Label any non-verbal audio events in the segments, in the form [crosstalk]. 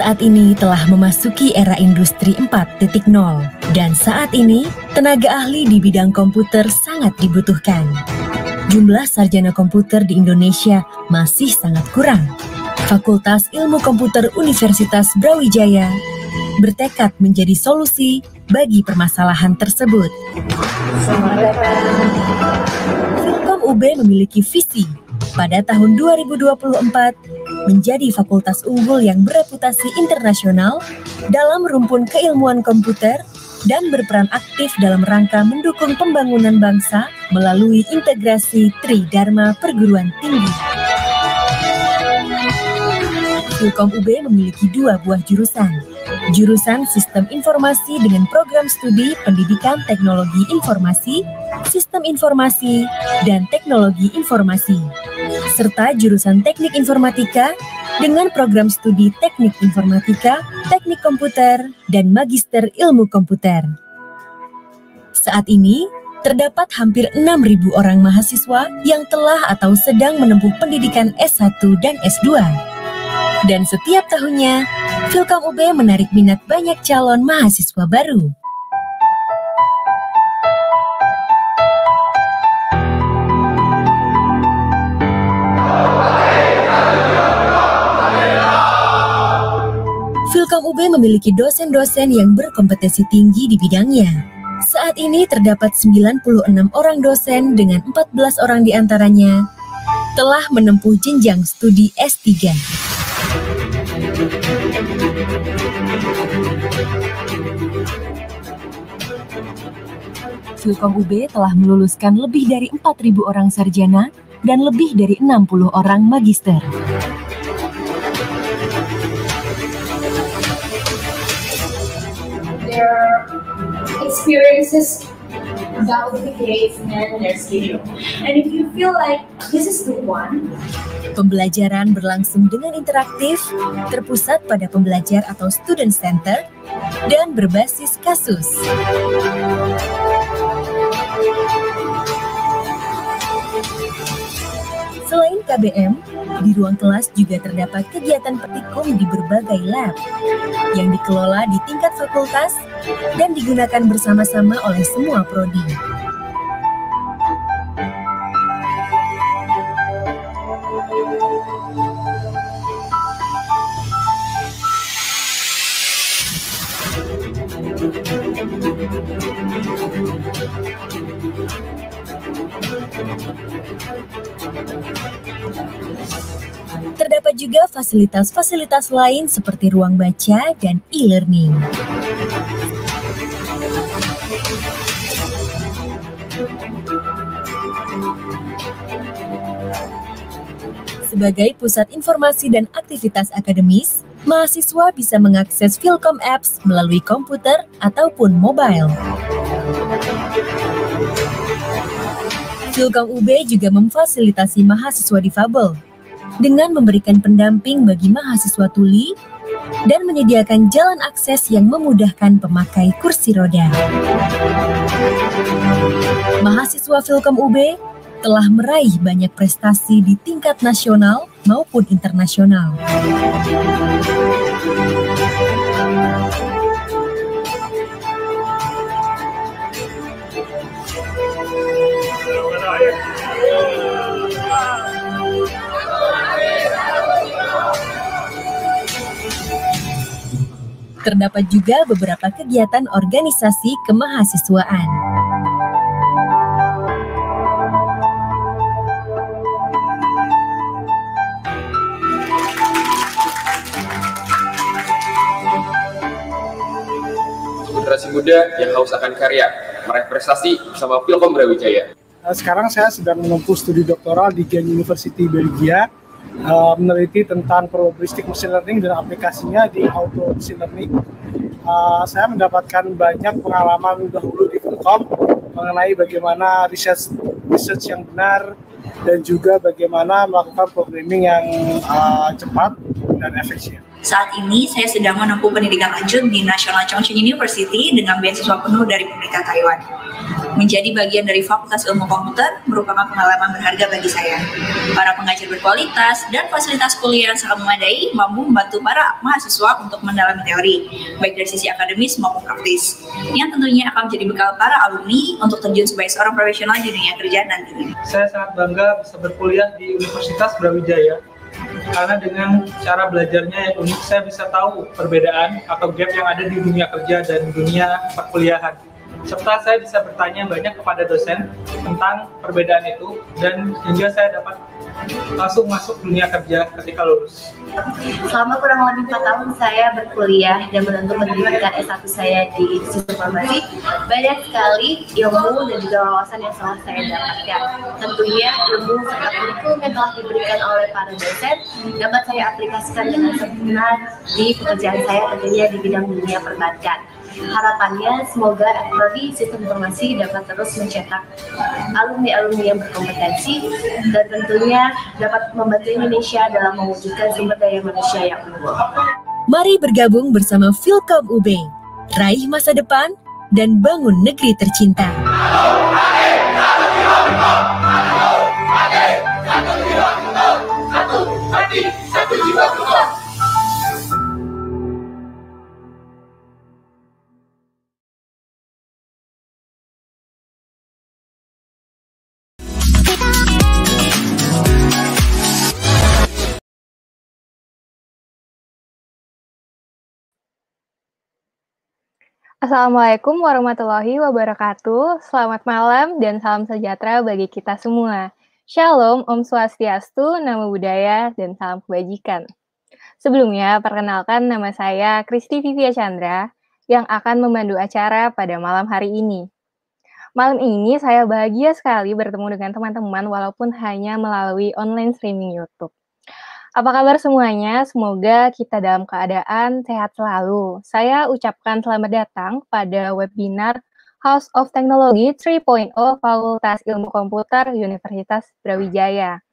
saat ini telah memasuki era industri 4.0 dan saat ini tenaga ahli di bidang komputer sangat dibutuhkan. Jumlah sarjana komputer di Indonesia masih sangat kurang. Fakultas Ilmu Komputer Universitas Brawijaya bertekad menjadi solusi bagi permasalahan tersebut. Selamat datang. UB memiliki visi pada tahun 2024 menjadi fakultas unggul yang bereputasi internasional dalam rumpun keilmuan komputer dan berperan aktif dalam rangka mendukung pembangunan bangsa melalui integrasi Tri Dharma Perguruan Tinggi. Ilkom UB memiliki dua buah jurusan, jurusan Sistem Informasi dengan program studi Pendidikan Teknologi Informasi, Sistem Informasi, dan Teknologi Informasi, serta jurusan Teknik Informatika dengan program studi Teknik Informatika, Teknik Komputer, dan Magister Ilmu Komputer. Saat ini, terdapat hampir 6.000 orang mahasiswa yang telah atau sedang menempuh pendidikan S1 dan S2 dan setiap tahunnya, Filkom UB menarik minat banyak calon mahasiswa baru. Filkom UB memiliki dosen-dosen yang berkompetensi tinggi di bidangnya. Saat ini terdapat 96 orang dosen dengan 14 orang diantaranya telah menempuh jenjang studi S3. Silkom UB telah meluluskan lebih dari 4.000 orang sarjana dan lebih dari 60 orang magister. Their experiences that would be great in their studio. And if you feel like this is the one, Pembelajaran berlangsung dengan interaktif, terpusat pada pembelajar atau student center, dan berbasis kasus. Selain KBM, di ruang kelas juga terdapat kegiatan petikum di berbagai lab yang dikelola di tingkat fakultas dan digunakan bersama-sama oleh semua prodi. terdapat juga fasilitas-fasilitas lain seperti ruang baca dan e-learning. Sebagai pusat informasi dan aktivitas akademis, mahasiswa bisa mengakses Filkom Apps melalui komputer ataupun mobile. Filkom UB juga memfasilitasi mahasiswa difabel dengan memberikan pendamping bagi mahasiswa tuli dan menyediakan jalan akses yang memudahkan pemakai kursi roda. Mahasiswa Filkom UB telah meraih banyak prestasi di tingkat nasional maupun internasional. terdapat juga beberapa kegiatan organisasi kemahasiswaan. Generasi muda yang haus akan karya, meraih prestasi bersama Pilkom Brawijaya. Eh, sekarang saya sedang menempuh studi doktoral di Gen University Belgia uh, meneliti tentang probabilistik machine learning dan aplikasinya di auto machine learning. Uh, saya mendapatkan banyak pengalaman dahulu di Telkom mengenai bagaimana research research yang benar dan juga bagaimana melakukan programming yang uh, cepat dan efisien. Saat ini saya sedang menempuh pendidikan lanjut di National Chongqing University dengan beasiswa penuh dari pemerintah Taiwan. Menjadi bagian dari Fakultas Ilmu Komputer merupakan pengalaman berharga bagi saya. Para pengajar berkualitas dan fasilitas kuliah yang sangat memadai mampu membantu para mahasiswa untuk mendalami teori, baik dari sisi akademis maupun praktis, yang tentunya akan menjadi bekal para alumni untuk terjun sebagai seorang profesional di dunia kerja nantinya. Saya sangat bangga bisa berkuliah di Universitas Brawijaya karena dengan cara belajarnya yang unik saya bisa tahu perbedaan atau gap yang ada di dunia kerja dan dunia perkuliahan serta saya bisa bertanya banyak kepada dosen tentang perbedaan itu dan hingga saya dapat langsung masuk dunia kerja ketika lulus. Selama kurang lebih 4 tahun saya berkuliah dan menuntut pendidikan S1 saya di Institut Farmasi, banyak sekali ilmu dan juga wawasan yang telah saya dapatkan. Tentunya ilmu serta kurikulum yang telah diberikan oleh para dosen dapat saya aplikasikan dengan sempurna di pekerjaan saya tentunya di bidang dunia perbankan harapannya semoga Ekpori Sistem Informasi dapat terus mencetak alumni-alumni yang berkompetensi dan tentunya dapat membantu Indonesia dalam mewujudkan sumber daya manusia yang unggul. Mari bergabung bersama Philcom UB, raih masa depan dan bangun negeri tercinta. Assalamualaikum warahmatullahi wabarakatuh. Selamat malam dan salam sejahtera bagi kita semua. Shalom, Om Swastiastu, Nama Budaya, dan salam kebajikan. Sebelumnya, perkenalkan nama saya Kristi Vivia Chandra yang akan memandu acara pada malam hari ini. Malam ini saya bahagia sekali bertemu dengan teman-teman walaupun hanya melalui online streaming YouTube. Apa kabar semuanya? Semoga kita dalam keadaan sehat selalu. Saya ucapkan selamat datang pada webinar House of Technology 3.0 Fakultas Ilmu Komputer Universitas Brawijaya.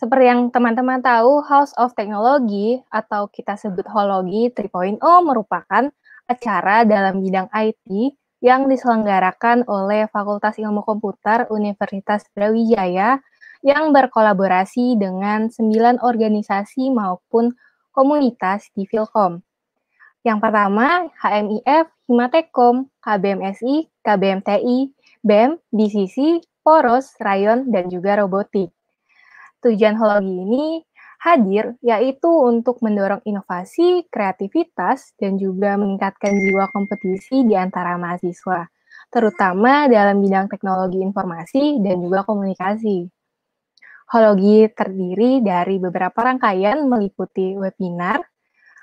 Seperti yang teman-teman tahu, House of Technology atau kita sebut Hologi 3.0 merupakan acara dalam bidang IT yang diselenggarakan oleh Fakultas Ilmu Komputer Universitas Brawijaya yang berkolaborasi dengan 9 organisasi maupun komunitas di Vilkom. Yang pertama, HMIF, Himatekom, KBMSI, KBMTI, BEM, BCC, Poros, Rayon, dan juga Robotik. Tujuan hologi ini hadir yaitu untuk mendorong inovasi, kreativitas, dan juga meningkatkan jiwa kompetisi di antara mahasiswa, terutama dalam bidang teknologi informasi dan juga komunikasi. Hologi terdiri dari beberapa rangkaian meliputi webinar,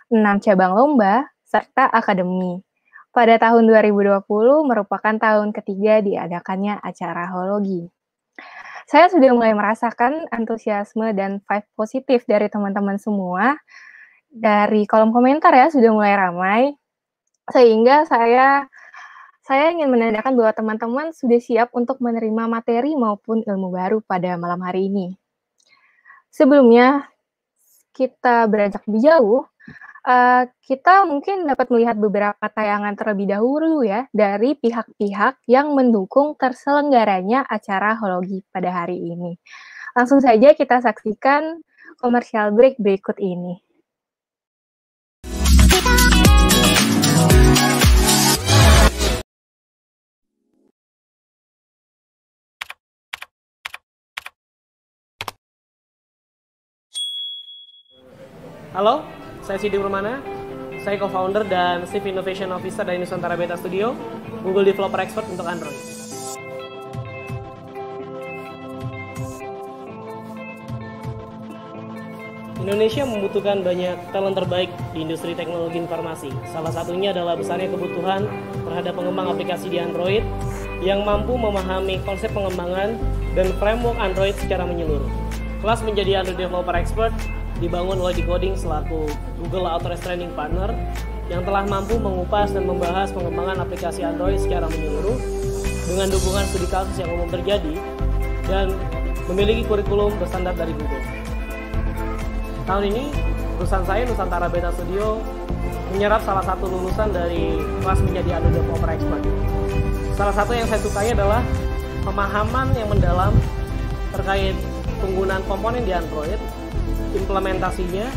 6 cabang lomba, serta akademi. Pada tahun 2020 merupakan tahun ketiga diadakannya acara Hologi. Saya sudah mulai merasakan antusiasme dan vibe positif dari teman-teman semua. Dari kolom komentar ya sudah mulai ramai, sehingga saya saya ingin menandakan bahwa teman-teman sudah siap untuk menerima materi maupun ilmu baru pada malam hari ini. Sebelumnya, kita beranjak lebih jauh, uh, kita mungkin dapat melihat beberapa tayangan terlebih dahulu ya dari pihak-pihak yang mendukung terselenggaranya acara hologi pada hari ini. Langsung saja kita saksikan komersial break berikut ini. Halo, saya Sidi Permana. Saya co-founder dan Chief Innovation Officer dari Nusantara Beta Studio, Google Developer Expert untuk Android. Indonesia membutuhkan banyak talent terbaik di industri teknologi informasi. Salah satunya adalah besarnya kebutuhan terhadap pengembang aplikasi di Android yang mampu memahami konsep pengembangan dan framework Android secara menyeluruh. Kelas menjadi Android Developer Expert dibangun oleh Coding selaku Google Authorized Training Partner yang telah mampu mengupas dan membahas pengembangan aplikasi Android secara menyeluruh dengan dukungan studi kasus yang umum terjadi dan memiliki kurikulum bersandar dari Google. Tahun ini, perusahaan saya Nusantara Beta Studio menyerap salah satu lulusan dari kelas menjadi Adobe Developer Expert. Salah satu yang saya sukai adalah pemahaman yang mendalam terkait penggunaan komponen di Android implementasinya,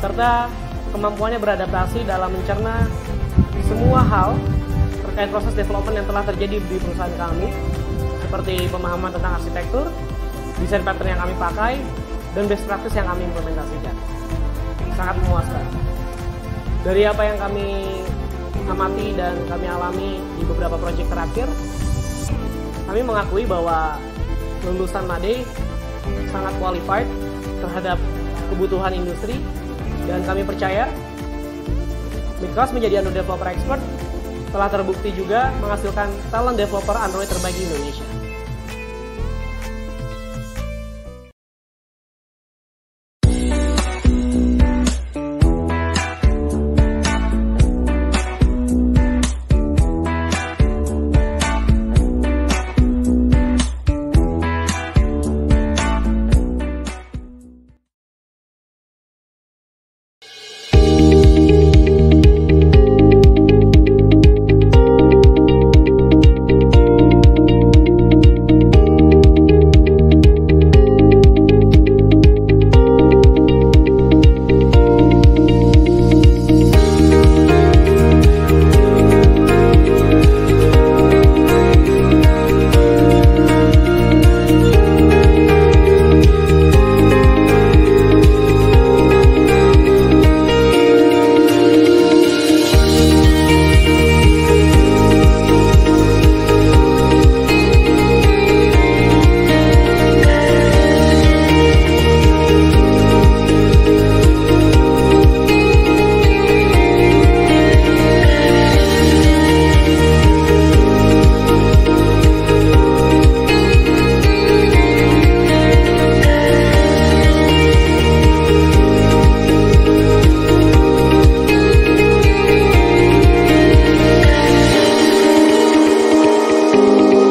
serta kemampuannya beradaptasi dalam mencerna semua hal terkait proses development yang telah terjadi di perusahaan kami, seperti pemahaman tentang arsitektur, desain pattern yang kami pakai, dan best practice yang kami implementasikan. Sangat memuaskan. Dari apa yang kami amati dan kami alami di beberapa proyek terakhir, kami mengakui bahwa lulusan MADE sangat qualified terhadap kebutuhan industri dan kami percaya Mikros menjadi Android Developer Expert telah terbukti juga menghasilkan talent developer Android terbaik di Indonesia. Ooh.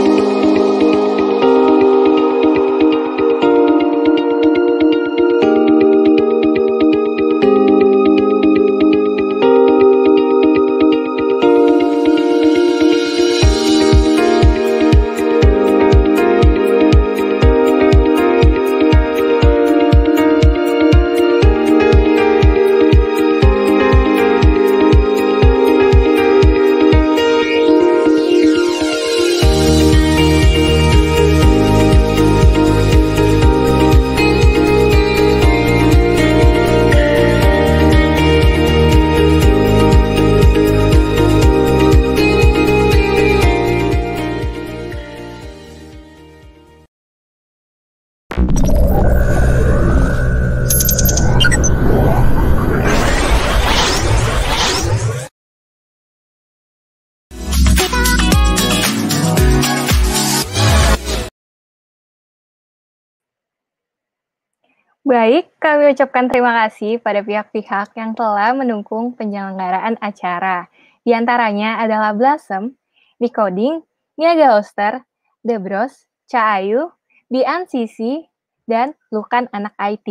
mengucapkan terima kasih pada pihak-pihak yang telah mendukung penyelenggaraan acara. Di antaranya adalah Blossom, Decoding, Niaga Oster, The Bros, Caayu, Bian Sisi, dan Lukan Anak IT.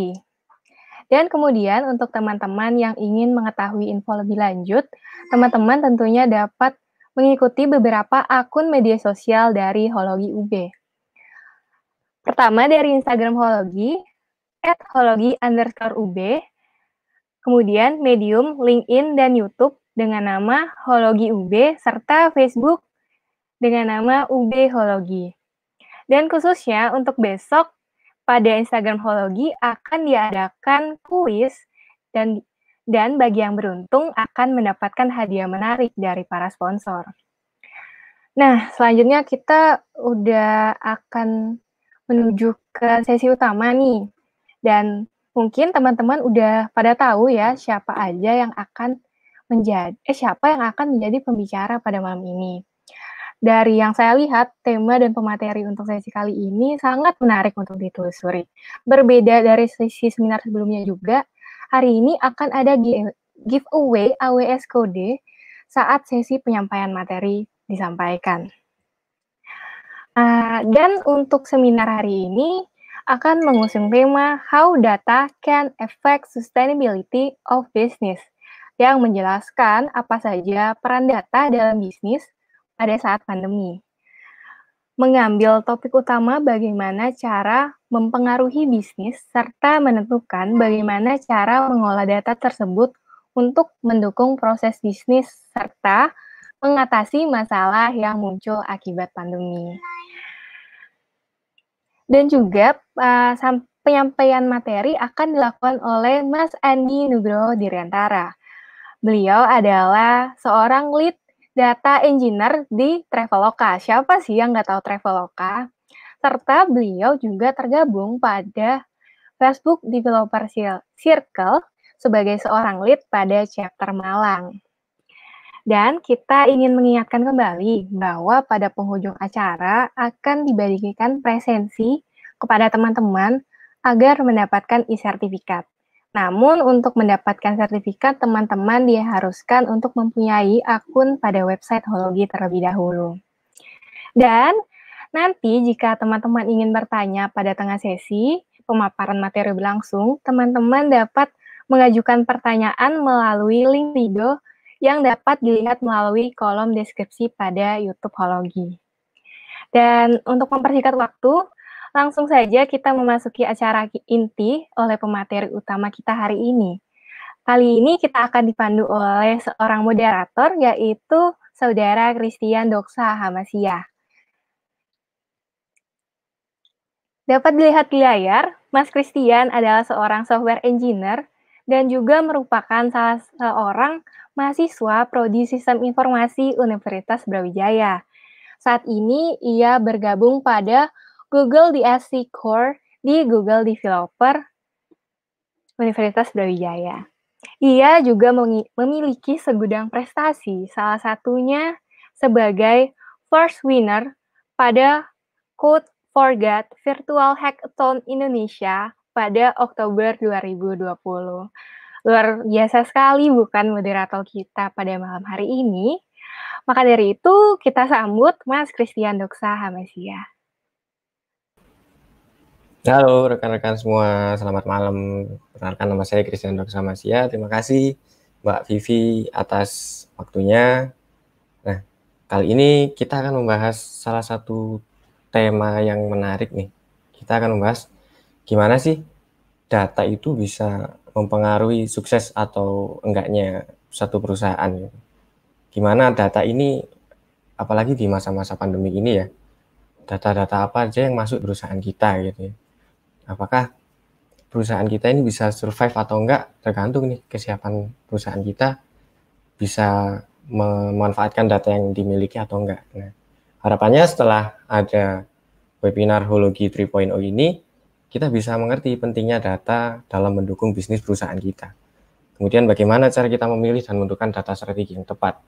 Dan kemudian untuk teman-teman yang ingin mengetahui info lebih lanjut, teman-teman tentunya dapat mengikuti beberapa akun media sosial dari Hologi UB. Pertama dari Instagram Hologi, Hologi underscore UB, kemudian Medium, LinkedIn, dan YouTube dengan nama Hologi UB, serta Facebook dengan nama UB Hologi. Dan khususnya untuk besok, pada Instagram Hologi akan diadakan kuis dan dan bagi yang beruntung akan mendapatkan hadiah menarik dari para sponsor. Nah, selanjutnya kita udah akan menuju ke sesi utama nih. Dan mungkin teman-teman udah pada tahu ya siapa aja yang akan menjadi eh siapa yang akan menjadi pembicara pada malam ini. Dari yang saya lihat, tema dan pemateri untuk sesi kali ini sangat menarik untuk ditelusuri. Berbeda dari sesi seminar sebelumnya juga, hari ini akan ada giveaway AWS kode saat sesi penyampaian materi disampaikan. Uh, dan untuk seminar hari ini, akan mengusung tema How Data Can Affect Sustainability of Business yang menjelaskan apa saja peran data dalam bisnis pada saat pandemi. Mengambil topik utama bagaimana cara mempengaruhi bisnis serta menentukan bagaimana cara mengolah data tersebut untuk mendukung proses bisnis serta mengatasi masalah yang muncul akibat pandemi. Dan juga uh, penyampaian materi akan dilakukan oleh Mas Andi Nugroho Diriantara. Beliau adalah seorang lead data engineer di Traveloka. Siapa sih yang nggak tahu Traveloka? Serta beliau juga tergabung pada Facebook Developer Circle sebagai seorang lead pada chapter Malang. Dan kita ingin mengingatkan kembali bahwa pada penghujung acara akan dibagikan presensi kepada teman-teman agar mendapatkan e-sertifikat. Namun untuk mendapatkan sertifikat, teman-teman diharuskan untuk mempunyai akun pada website Hologi terlebih dahulu. Dan nanti jika teman-teman ingin bertanya pada tengah sesi, pemaparan materi berlangsung, teman-teman dapat mengajukan pertanyaan melalui link video yang dapat dilihat melalui kolom deskripsi pada YouTube Hologi. Dan untuk mempersingkat waktu, langsung saja kita memasuki acara inti oleh pemateri utama kita hari ini. Kali ini kita akan dipandu oleh seorang moderator yaitu Saudara Christian Doksa Hamasia. Dapat dilihat di layar, Mas Christian adalah seorang software engineer dan juga merupakan salah seorang mahasiswa Prodi Sistem Informasi Universitas Brawijaya. Saat ini ia bergabung pada Google DSC Core di Google Developer Universitas Brawijaya. Ia juga memiliki segudang prestasi, salah satunya sebagai first winner pada Code for God Virtual Hackathon Indonesia pada Oktober 2020. Luar biasa sekali bukan moderator kita pada malam hari ini. Maka dari itu kita sambut Mas Christian Doksa Hamasia. Halo rekan-rekan semua, selamat malam. Perkenalkan nama saya Christian Doksa Hamasia. Terima kasih Mbak Vivi atas waktunya. Nah, kali ini kita akan membahas salah satu tema yang menarik nih. Kita akan membahas gimana sih data itu bisa mempengaruhi sukses atau enggaknya satu perusahaan. Gitu. Gimana data ini, apalagi di masa-masa pandemi ini ya, data-data apa aja yang masuk perusahaan kita gitu ya. Apakah perusahaan kita ini bisa survive atau enggak tergantung nih kesiapan perusahaan kita bisa memanfaatkan data yang dimiliki atau enggak. Nah, harapannya setelah ada webinar Hologi 3.0 ini kita bisa mengerti pentingnya data dalam mendukung bisnis perusahaan kita. Kemudian bagaimana cara kita memilih dan menentukan data strategi yang tepat.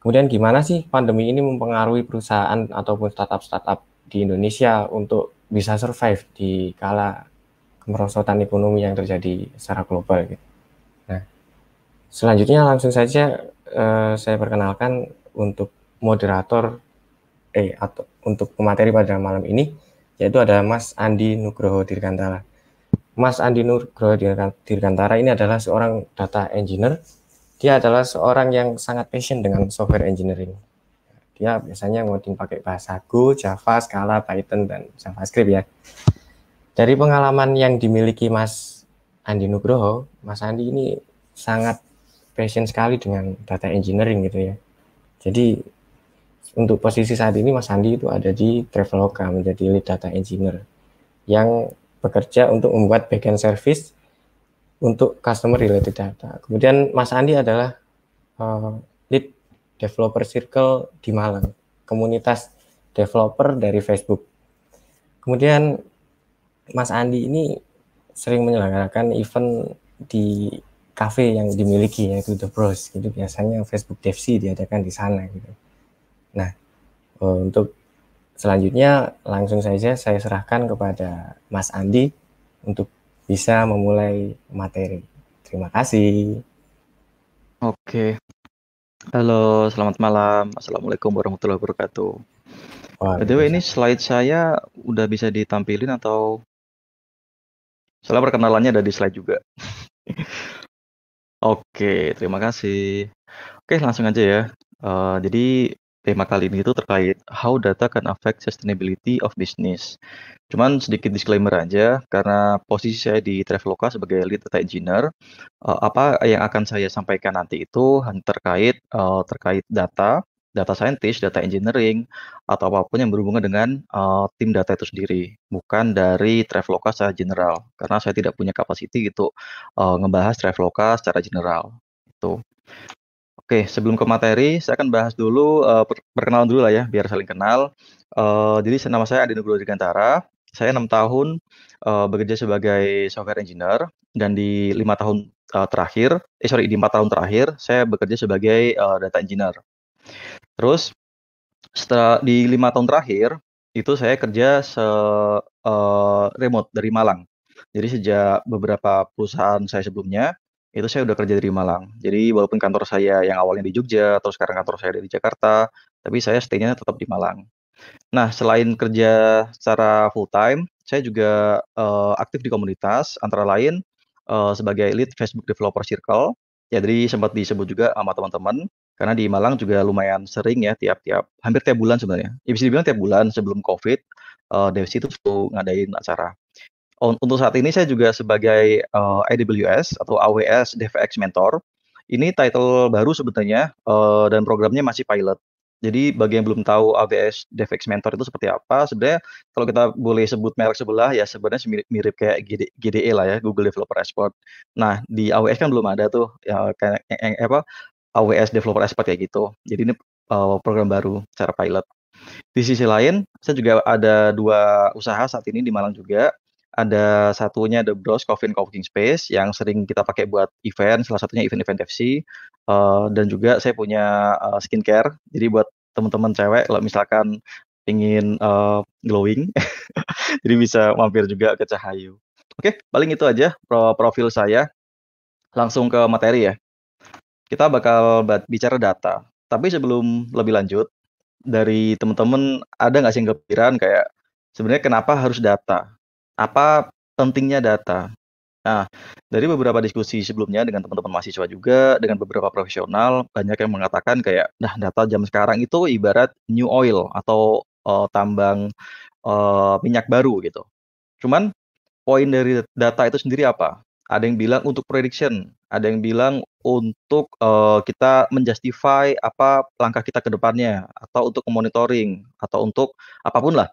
Kemudian gimana sih pandemi ini mempengaruhi perusahaan ataupun startup-startup di Indonesia untuk bisa survive di kala kemerosotan ekonomi yang terjadi secara global gitu? Nah, selanjutnya langsung saja eh, saya perkenalkan untuk moderator eh atau untuk pemateri pada malam ini yaitu ada Mas Andi Nugroho Dirgantara. Mas Andi Nugroho Dirgantara ini adalah seorang data engineer. Dia adalah seorang yang sangat passion dengan software engineering. Dia biasanya ngoding pakai bahasa Go, Java, Scala, Python, dan JavaScript ya. Dari pengalaman yang dimiliki Mas Andi Nugroho, Mas Andi ini sangat passion sekali dengan data engineering gitu ya. Jadi untuk posisi saat ini Mas Andi itu ada di Traveloka menjadi lead data engineer yang bekerja untuk membuat backend service untuk customer related data. Kemudian Mas Andi adalah uh, lead developer circle di Malang, komunitas developer dari Facebook. Kemudian Mas Andi ini sering menyelenggarakan event di cafe yang dimiliki yaitu The Bros gitu biasanya Facebook DevC diadakan di sana gitu. Nah, eh, untuk selanjutnya langsung saja saya serahkan kepada Mas Andi untuk bisa memulai materi. Terima kasih. Oke. Halo, selamat malam. Assalamualaikum warahmatullahi wabarakatuh. Btw ini slide saya udah bisa ditampilin atau soalnya perkenalannya ada di slide juga. [laughs] Oke, terima kasih. Oke, langsung aja ya. Uh, jadi tema kali ini itu terkait how data can affect sustainability of business. Cuman sedikit disclaimer aja, karena posisi saya di Traveloka sebagai lead data engineer, uh, apa yang akan saya sampaikan nanti itu terkait uh, terkait data, data scientist, data engineering, atau apapun yang berhubungan dengan uh, tim data itu sendiri, bukan dari Traveloka secara general, karena saya tidak punya kapasiti gitu uh, ngebahas Traveloka secara general. Itu. Oke, sebelum ke materi, saya akan bahas dulu uh, perkenalan dulu lah ya, biar saling kenal. Uh, jadi nama saya Adi Nugroho Dikantara. Saya enam tahun uh, bekerja sebagai software engineer dan di lima tahun uh, terakhir, eh sorry di empat tahun terakhir, saya bekerja sebagai uh, data engineer. Terus setelah di lima tahun terakhir itu saya kerja se uh, remote dari Malang. Jadi sejak beberapa perusahaan saya sebelumnya itu saya udah kerja dari Malang. Jadi walaupun kantor saya yang awalnya di Jogja, atau sekarang kantor saya di Jakarta, tapi saya stay-nya tetap di Malang. Nah, selain kerja secara full time, saya juga uh, aktif di komunitas, antara lain uh, sebagai lead Facebook Developer Circle. Ya, jadi sempat disebut juga sama teman-teman, karena di Malang juga lumayan sering ya, tiap-tiap, hampir tiap bulan sebenarnya. Ya bisa dibilang tiap bulan sebelum COVID, uh, eh, Devsi itu ngadain acara. Untuk saat ini saya juga sebagai uh, eh, AWS atau AWS DevX Mentor. Ini title baru sebetulnya uh, eh, dan programnya masih pilot. Jadi bagi yang belum tahu AWS DevX Mentor itu seperti apa, sebenarnya kalau kita boleh sebut merek sebelah ya sebenarnya mirip, mirip kayak GDE lah ya, Google Developer Expert. Nah di AWS kan belum ada tuh ya, kayak yang, apa AWS Developer Expert kayak gitu. Jadi ini uh, program baru secara pilot. Di sisi lain, saya juga ada dua usaha saat ini di Malang juga ada satunya The Bros Coffin Coworking Space yang sering kita pakai buat event, salah satunya event-event FC. Uh, eh, dan juga saya punya uh, skincare. Jadi buat teman-teman cewek kalau misalkan ingin uh, glowing, [laughs] jadi bisa mampir juga ke Cahayu. Oke, paling itu aja pro profil saya. Langsung ke materi ya. Kita bakal bicara data. Tapi sebelum lebih lanjut, dari teman-teman ada nggak sih yang kepikiran kayak sebenarnya kenapa harus data? apa pentingnya data. Nah, dari beberapa diskusi sebelumnya dengan teman-teman mahasiswa juga, dengan beberapa profesional, banyak yang mengatakan kayak, nah data jam sekarang itu ibarat new oil atau uh, tambang uh, minyak baru gitu. Cuman poin dari data itu sendiri apa? Ada yang bilang untuk prediction, ada yang bilang untuk uh, kita menjustify apa langkah kita ke depannya, atau untuk monitoring, atau untuk apapun lah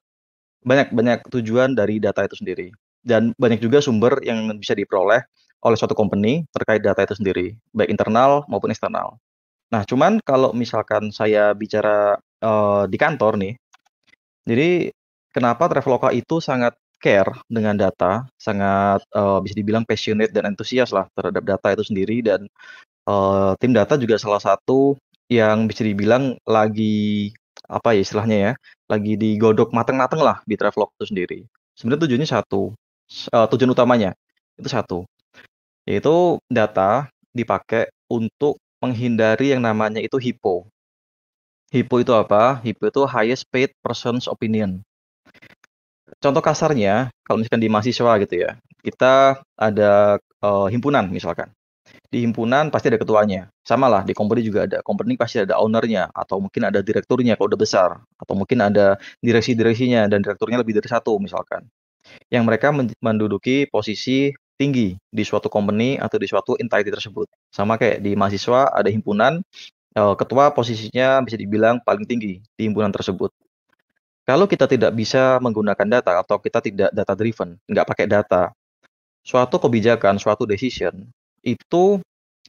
banyak banyak tujuan dari data itu sendiri dan banyak juga sumber yang bisa diperoleh oleh suatu company terkait data itu sendiri baik internal maupun eksternal. Nah cuman kalau misalkan saya bicara uh, di kantor nih, jadi kenapa Traveloka itu sangat care dengan data, sangat uh, bisa dibilang passionate dan antusias lah terhadap data itu sendiri dan uh, tim data juga salah satu yang bisa dibilang lagi apa ya istilahnya ya lagi digodok mateng-mateng lah di travelog itu sendiri sebenarnya tujuannya satu uh, tujuan utamanya itu satu yaitu data dipakai untuk menghindari yang namanya itu HIPO HIPO itu apa HIPO itu highest paid person's opinion contoh kasarnya kalau misalkan di mahasiswa gitu ya kita ada uh, himpunan misalkan di himpunan pasti ada ketuanya. Sama lah di company juga ada. Company pasti ada ownernya atau mungkin ada direkturnya kalau udah besar atau mungkin ada direksi-direksinya dan direkturnya lebih dari satu misalkan. Yang mereka menduduki posisi tinggi di suatu company atau di suatu entity tersebut. Sama kayak di mahasiswa ada himpunan eh, ketua posisinya bisa dibilang paling tinggi di himpunan tersebut. Kalau kita tidak bisa menggunakan data atau kita tidak data driven, nggak pakai data, suatu kebijakan, suatu decision itu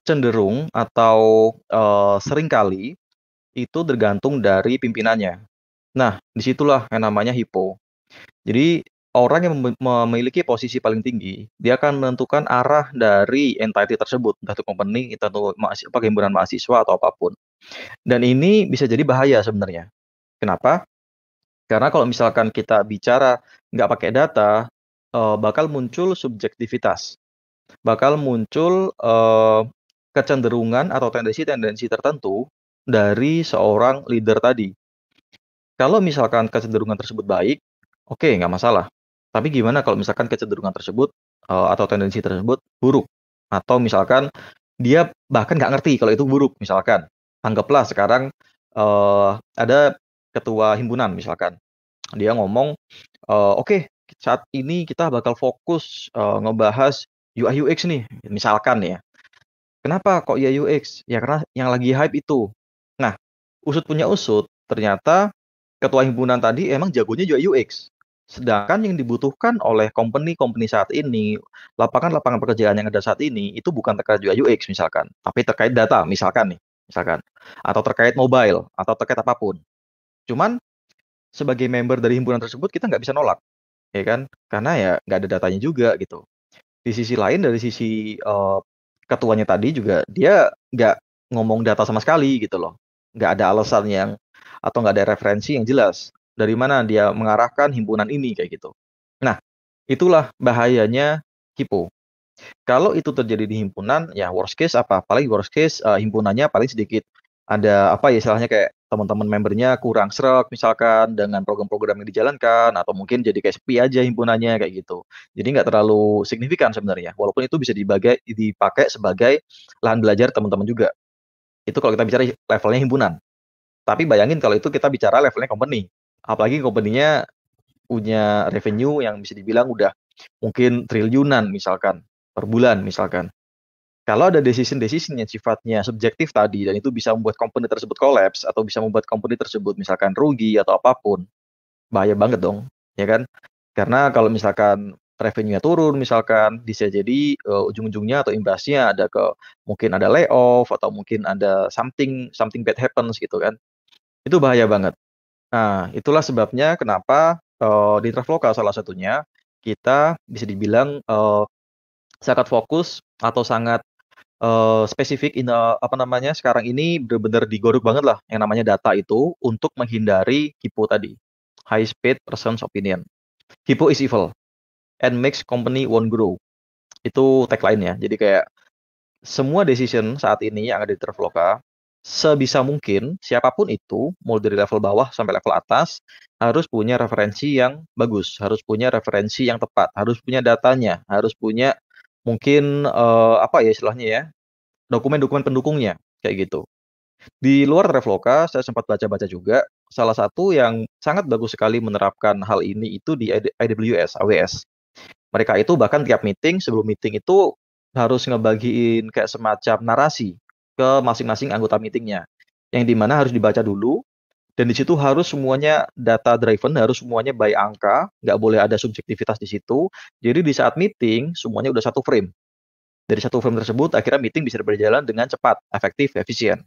cenderung atau uh, seringkali itu tergantung dari pimpinannya. Nah, disitulah yang namanya hipo. Jadi orang yang memiliki posisi paling tinggi, dia akan menentukan arah dari entity tersebut, entah itu company, entah itu mahasiswa, himpunan mahasiswa atau apapun. Dan ini bisa jadi bahaya sebenarnya. Kenapa? Karena kalau misalkan kita bicara nggak pakai data, eh, bakal muncul subjektivitas bakal muncul uh, kecenderungan atau tendensi-tendensi tertentu dari seorang leader tadi. Kalau misalkan kecenderungan tersebut baik, oke okay, nggak masalah. Tapi gimana kalau misalkan kecenderungan tersebut uh, atau tendensi tersebut buruk? Atau misalkan dia bahkan nggak ngerti kalau itu buruk misalkan. Anggaplah sekarang uh, ada ketua himpunan misalkan. Dia ngomong, uh, oke okay, saat ini kita bakal fokus uh, ngebahas UI UX nih misalkan ya kenapa kok UI UX ya karena yang lagi hype itu nah usut punya usut ternyata ketua himpunan tadi emang jagonya UI UX sedangkan yang dibutuhkan oleh company-company saat ini lapangan-lapangan pekerjaan yang ada saat ini itu bukan terkait UI UX misalkan tapi terkait data misalkan nih misalkan atau terkait mobile atau terkait apapun cuman sebagai member dari himpunan tersebut kita nggak bisa nolak ya kan karena ya nggak ada datanya juga gitu di sisi lain dari sisi uh, ketuanya tadi juga dia nggak ngomong data sama sekali gitu loh nggak ada alasan yang atau nggak ada referensi yang jelas dari mana dia mengarahkan himpunan ini kayak gitu nah itulah bahayanya kipo kalau itu terjadi di himpunan ya worst case apa apalagi worst case uh, himpunannya paling sedikit ada apa ya istilahnya kayak teman-teman membernya kurang serak misalkan dengan program-program yang dijalankan atau mungkin jadi kayak sepi aja himpunannya kayak gitu. Jadi nggak terlalu signifikan sebenarnya. Walaupun itu bisa dibagai, dipakai sebagai lahan belajar teman-teman juga. Itu kalau kita bicara levelnya himpunan. Tapi bayangin kalau itu kita bicara levelnya company. Apalagi company-nya punya revenue yang bisa dibilang udah mungkin triliunan misalkan per bulan misalkan. Kalau ada decision-decision yang sifatnya subjektif tadi dan itu bisa membuat company tersebut kolaps atau bisa membuat company tersebut misalkan rugi atau apapun, bahaya banget dong, ya kan? Karena kalau misalkan revenue-nya turun misalkan bisa jadi uh, ujung-ujungnya atau imbasnya ada ke mungkin ada layoff atau mungkin ada something something bad happens gitu kan. Itu bahaya banget. Nah, itulah sebabnya kenapa uh, di Traveloka salah satunya kita bisa dibilang uh, sangat fokus atau sangat uh, spesifik in a, eh, apa namanya sekarang ini benar-benar digoruk banget lah yang namanya data itu untuk menghindari HIPO tadi high speed person's opinion HIPO is evil and makes company won't grow itu tagline ya jadi kayak semua decision saat ini yang ada di Traveloka sebisa mungkin siapapun itu mau dari level bawah sampai level atas harus punya referensi yang bagus, harus punya referensi yang tepat, harus punya datanya, harus punya mungkin uh, apa ya istilahnya ya dokumen-dokumen pendukungnya kayak gitu. Di luar Traveloka, saya sempat baca-baca juga salah satu yang sangat bagus sekali menerapkan hal ini itu di AWS, AWS. Mereka itu bahkan tiap meeting, sebelum meeting itu harus ngebagiin kayak semacam narasi ke masing-masing anggota meetingnya. Yang dimana harus dibaca dulu, dan di situ harus semuanya data driven, harus semuanya by angka, nggak boleh ada subjektivitas di situ. Jadi di saat meeting semuanya udah satu frame. Dari satu frame tersebut akhirnya meeting bisa berjalan dengan cepat, efektif, efisien.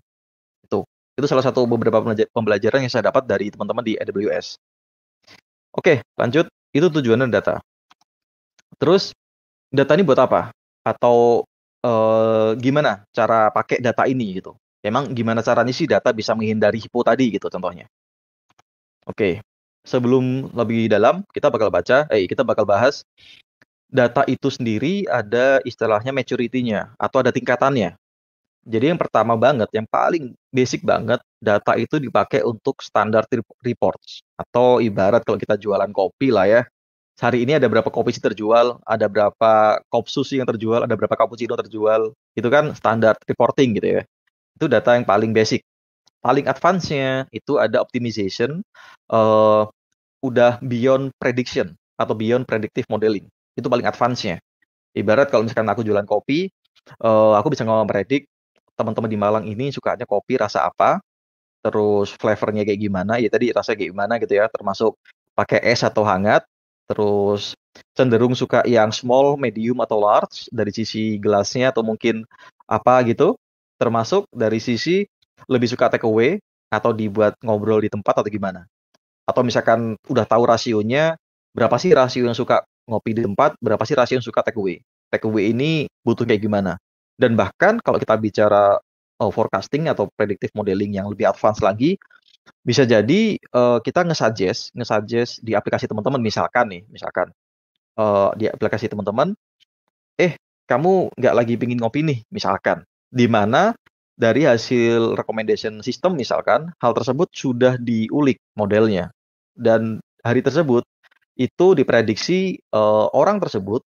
Itu itu salah satu beberapa pembelajaran yang saya dapat dari teman-teman di AWS. Oke, lanjut. Itu tujuannya data. Terus data ini buat apa? Atau eh, gimana cara pakai data ini gitu? Emang gimana caranya sih data bisa menghindari hipo tadi gitu contohnya. Oke, sebelum lebih dalam kita bakal baca, eh kita bakal bahas data itu sendiri ada istilahnya maturity-nya atau ada tingkatannya. Jadi yang pertama banget, yang paling basic banget, data itu dipakai untuk standar reports atau ibarat kalau kita jualan kopi lah ya. Hari ini ada berapa kopi sih terjual, ada berapa kopsus yang terjual, ada berapa cappuccino terjual. Itu kan standar reporting gitu ya. Itu data yang paling basic. Paling advance-nya itu ada optimization, uh, udah beyond prediction atau beyond predictive modeling. Itu paling advance-nya. Ibarat kalau misalkan aku jualan kopi, uh, aku bisa ngomong predik, teman-teman di Malang ini sukanya kopi rasa apa, terus flavornya kayak gimana, ya tadi rasa kayak gimana gitu ya, termasuk pakai es atau hangat, terus cenderung suka yang small, medium atau large dari sisi gelasnya atau mungkin apa gitu termasuk dari sisi lebih suka take away atau dibuat ngobrol di tempat atau gimana? Atau misalkan udah tahu rasionya, berapa sih rasio yang suka ngopi di tempat, berapa sih rasio yang suka take away? Take away ini butuh kayak gimana? Dan bahkan kalau kita bicara uh, forecasting atau predictive modeling yang lebih advance lagi, bisa jadi uh, kita nge-suggest, nge-suggest di aplikasi teman-teman misalkan nih, misalkan uh, di aplikasi teman-teman, eh kamu nggak lagi pingin ngopi nih misalkan di mana dari hasil recommendation system misalkan hal tersebut sudah diulik modelnya dan hari tersebut itu diprediksi uh, orang tersebut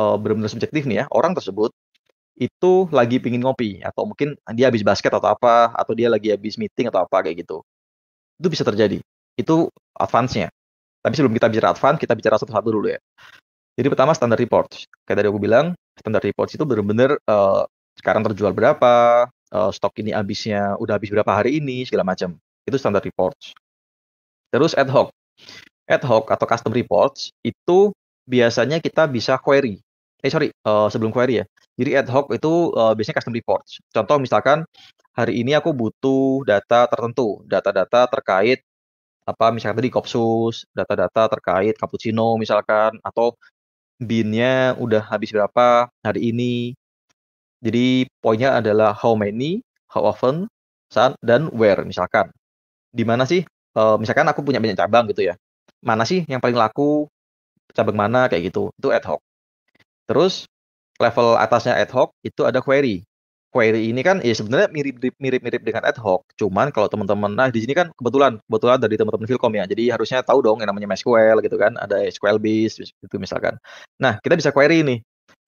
uh, benar-benar subjektif nih ya orang tersebut itu lagi pingin ngopi atau mungkin dia habis basket atau apa atau dia lagi habis meeting atau apa kayak gitu itu bisa terjadi itu advance-nya tapi sebelum kita bicara advance kita bicara satu-satu dulu ya jadi pertama standar report kayak tadi aku bilang standar report itu benar-benar uh, sekarang terjual berapa, uh, stok ini habisnya udah habis berapa hari ini, segala macam. Itu standar reports. Terus ad hoc. Ad hoc atau custom reports itu biasanya kita bisa query. Eh sorry, uh, sebelum query ya. Jadi ad hoc itu uh, biasanya custom reports. Contoh misalkan hari ini aku butuh data tertentu, data-data terkait apa misalkan tadi Kopsus, data-data terkait cappuccino misalkan atau binnya udah habis berapa hari ini jadi poinnya adalah how many, how often, saat dan where misalkan. Di mana sih? E, misalkan aku punya banyak cabang gitu ya. Mana sih yang paling laku? Cabang mana kayak gitu. Itu ad hoc. Terus level atasnya ad hoc itu ada query. Query ini kan ya sebenarnya mirip mirip dengan ad hoc, cuman kalau teman-teman nah di sini kan kebetulan kebetulan dari teman-teman Filcom ya. Jadi harusnya tahu dong yang namanya MySQL gitu kan, ada SQL base gitu misalkan. Nah, kita bisa query ini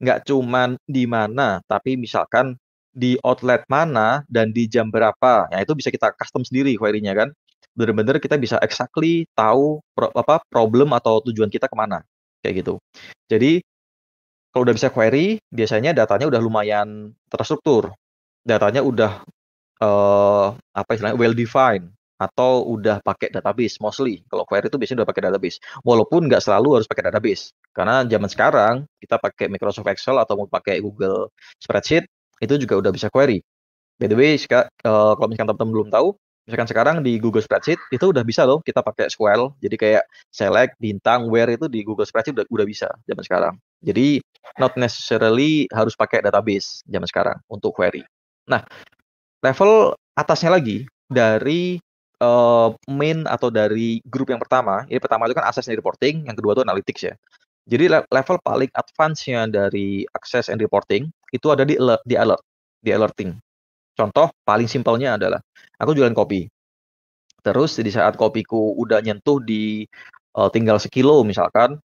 nggak cuman di mana, tapi misalkan di outlet mana dan di jam berapa. Ya itu bisa kita custom sendiri query-nya kan. benar-benar kita bisa exactly tahu pro, apa problem atau tujuan kita kemana. Kayak gitu. Jadi kalau udah bisa query, biasanya datanya udah lumayan terstruktur. Datanya udah uh, apa istilahnya well defined atau udah pakai database mostly. Kalau query itu biasanya udah pakai database. Walaupun nggak selalu harus pakai database. Karena zaman sekarang kita pakai Microsoft Excel atau mau pakai Google Spreadsheet itu juga udah bisa query. By the way, jika, uh, eh, kalau misalkan teman-teman belum tahu, misalkan sekarang di Google Spreadsheet itu udah bisa loh kita pakai SQL. Jadi kayak select, bintang, where itu di Google Spreadsheet udah, udah bisa zaman sekarang. Jadi not necessarily harus pakai database zaman sekarang untuk query. Nah, level atasnya lagi dari uh, main atau dari grup yang pertama, ini pertama itu kan access and reporting, yang kedua itu analytics ya. Jadi level paling advance-nya dari access and reporting itu ada di alert, di alert, di alerting. Contoh paling simpelnya adalah aku jualan kopi. Terus di saat kopiku udah nyentuh di uh, tinggal sekilo misalkan,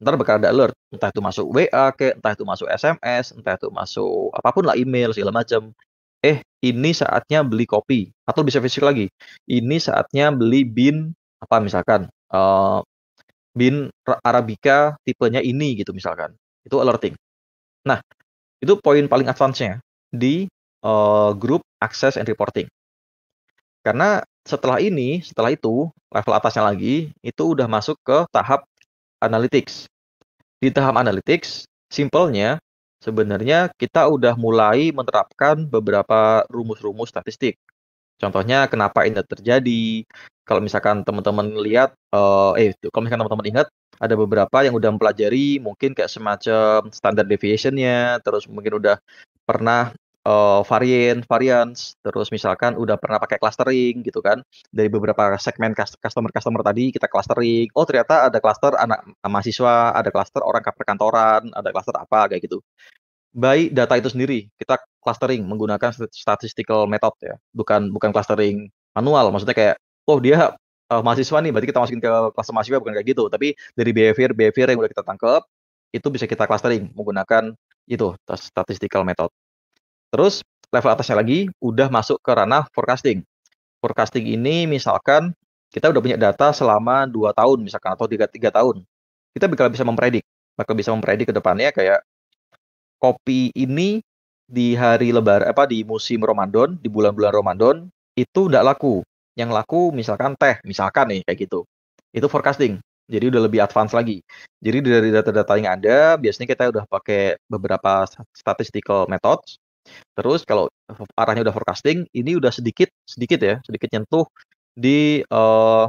ntar bakal ada alert, entah itu masuk WA ke, entah itu masuk SMS, entah itu masuk apapun lah email segala macam ini saatnya beli kopi atau bisa fisik lagi ini saatnya beli bin apa misalkan uh, bin arabica tipenya ini gitu misalkan itu alerting nah itu poin paling advance-nya di uh, grup access and reporting karena setelah ini setelah itu level atasnya lagi itu udah masuk ke tahap analytics di tahap analytics simpelnya sebenarnya kita udah mulai menerapkan beberapa rumus-rumus statistik. Contohnya kenapa ini terjadi? Kalau misalkan teman-teman lihat, uh, eh kalau misalkan teman-teman ingat ada beberapa yang udah mempelajari mungkin kayak semacam standar deviationnya, terus mungkin udah pernah uh, eh, varian, terus misalkan udah pernah pakai clustering gitu kan. Dari beberapa segmen customer-customer tadi kita clustering. Oh, ternyata ada cluster anak mahasiswa, ada cluster orang perkantoran, ada cluster apa kayak gitu. By data itu sendiri kita clustering menggunakan statistical method ya. Bukan bukan clustering manual, maksudnya kayak oh dia uh, mahasiswa nih, berarti kita masukin ke kelas mahasiswa bukan kayak gitu, tapi dari behavior behavior yang udah kita tangkap itu bisa kita clustering menggunakan itu statistical method. Terus level atasnya lagi udah masuk ke ranah forecasting. Forecasting ini misalkan kita udah punya data selama 2 tahun misalkan atau 3, 3 tahun. Kita bakal bisa mempredik. Bakal bisa mempredik ke depannya kayak kopi ini di hari lebar apa di musim Ramadan, di bulan-bulan Ramadan itu nggak laku. Yang laku misalkan teh, misalkan nih kayak gitu. Itu forecasting. Jadi udah lebih advance lagi. Jadi dari data-data yang ada, biasanya kita udah pakai beberapa statistical methods Terus kalau arahnya udah forecasting, ini udah sedikit sedikit ya, sedikit nyentuh di metode eh,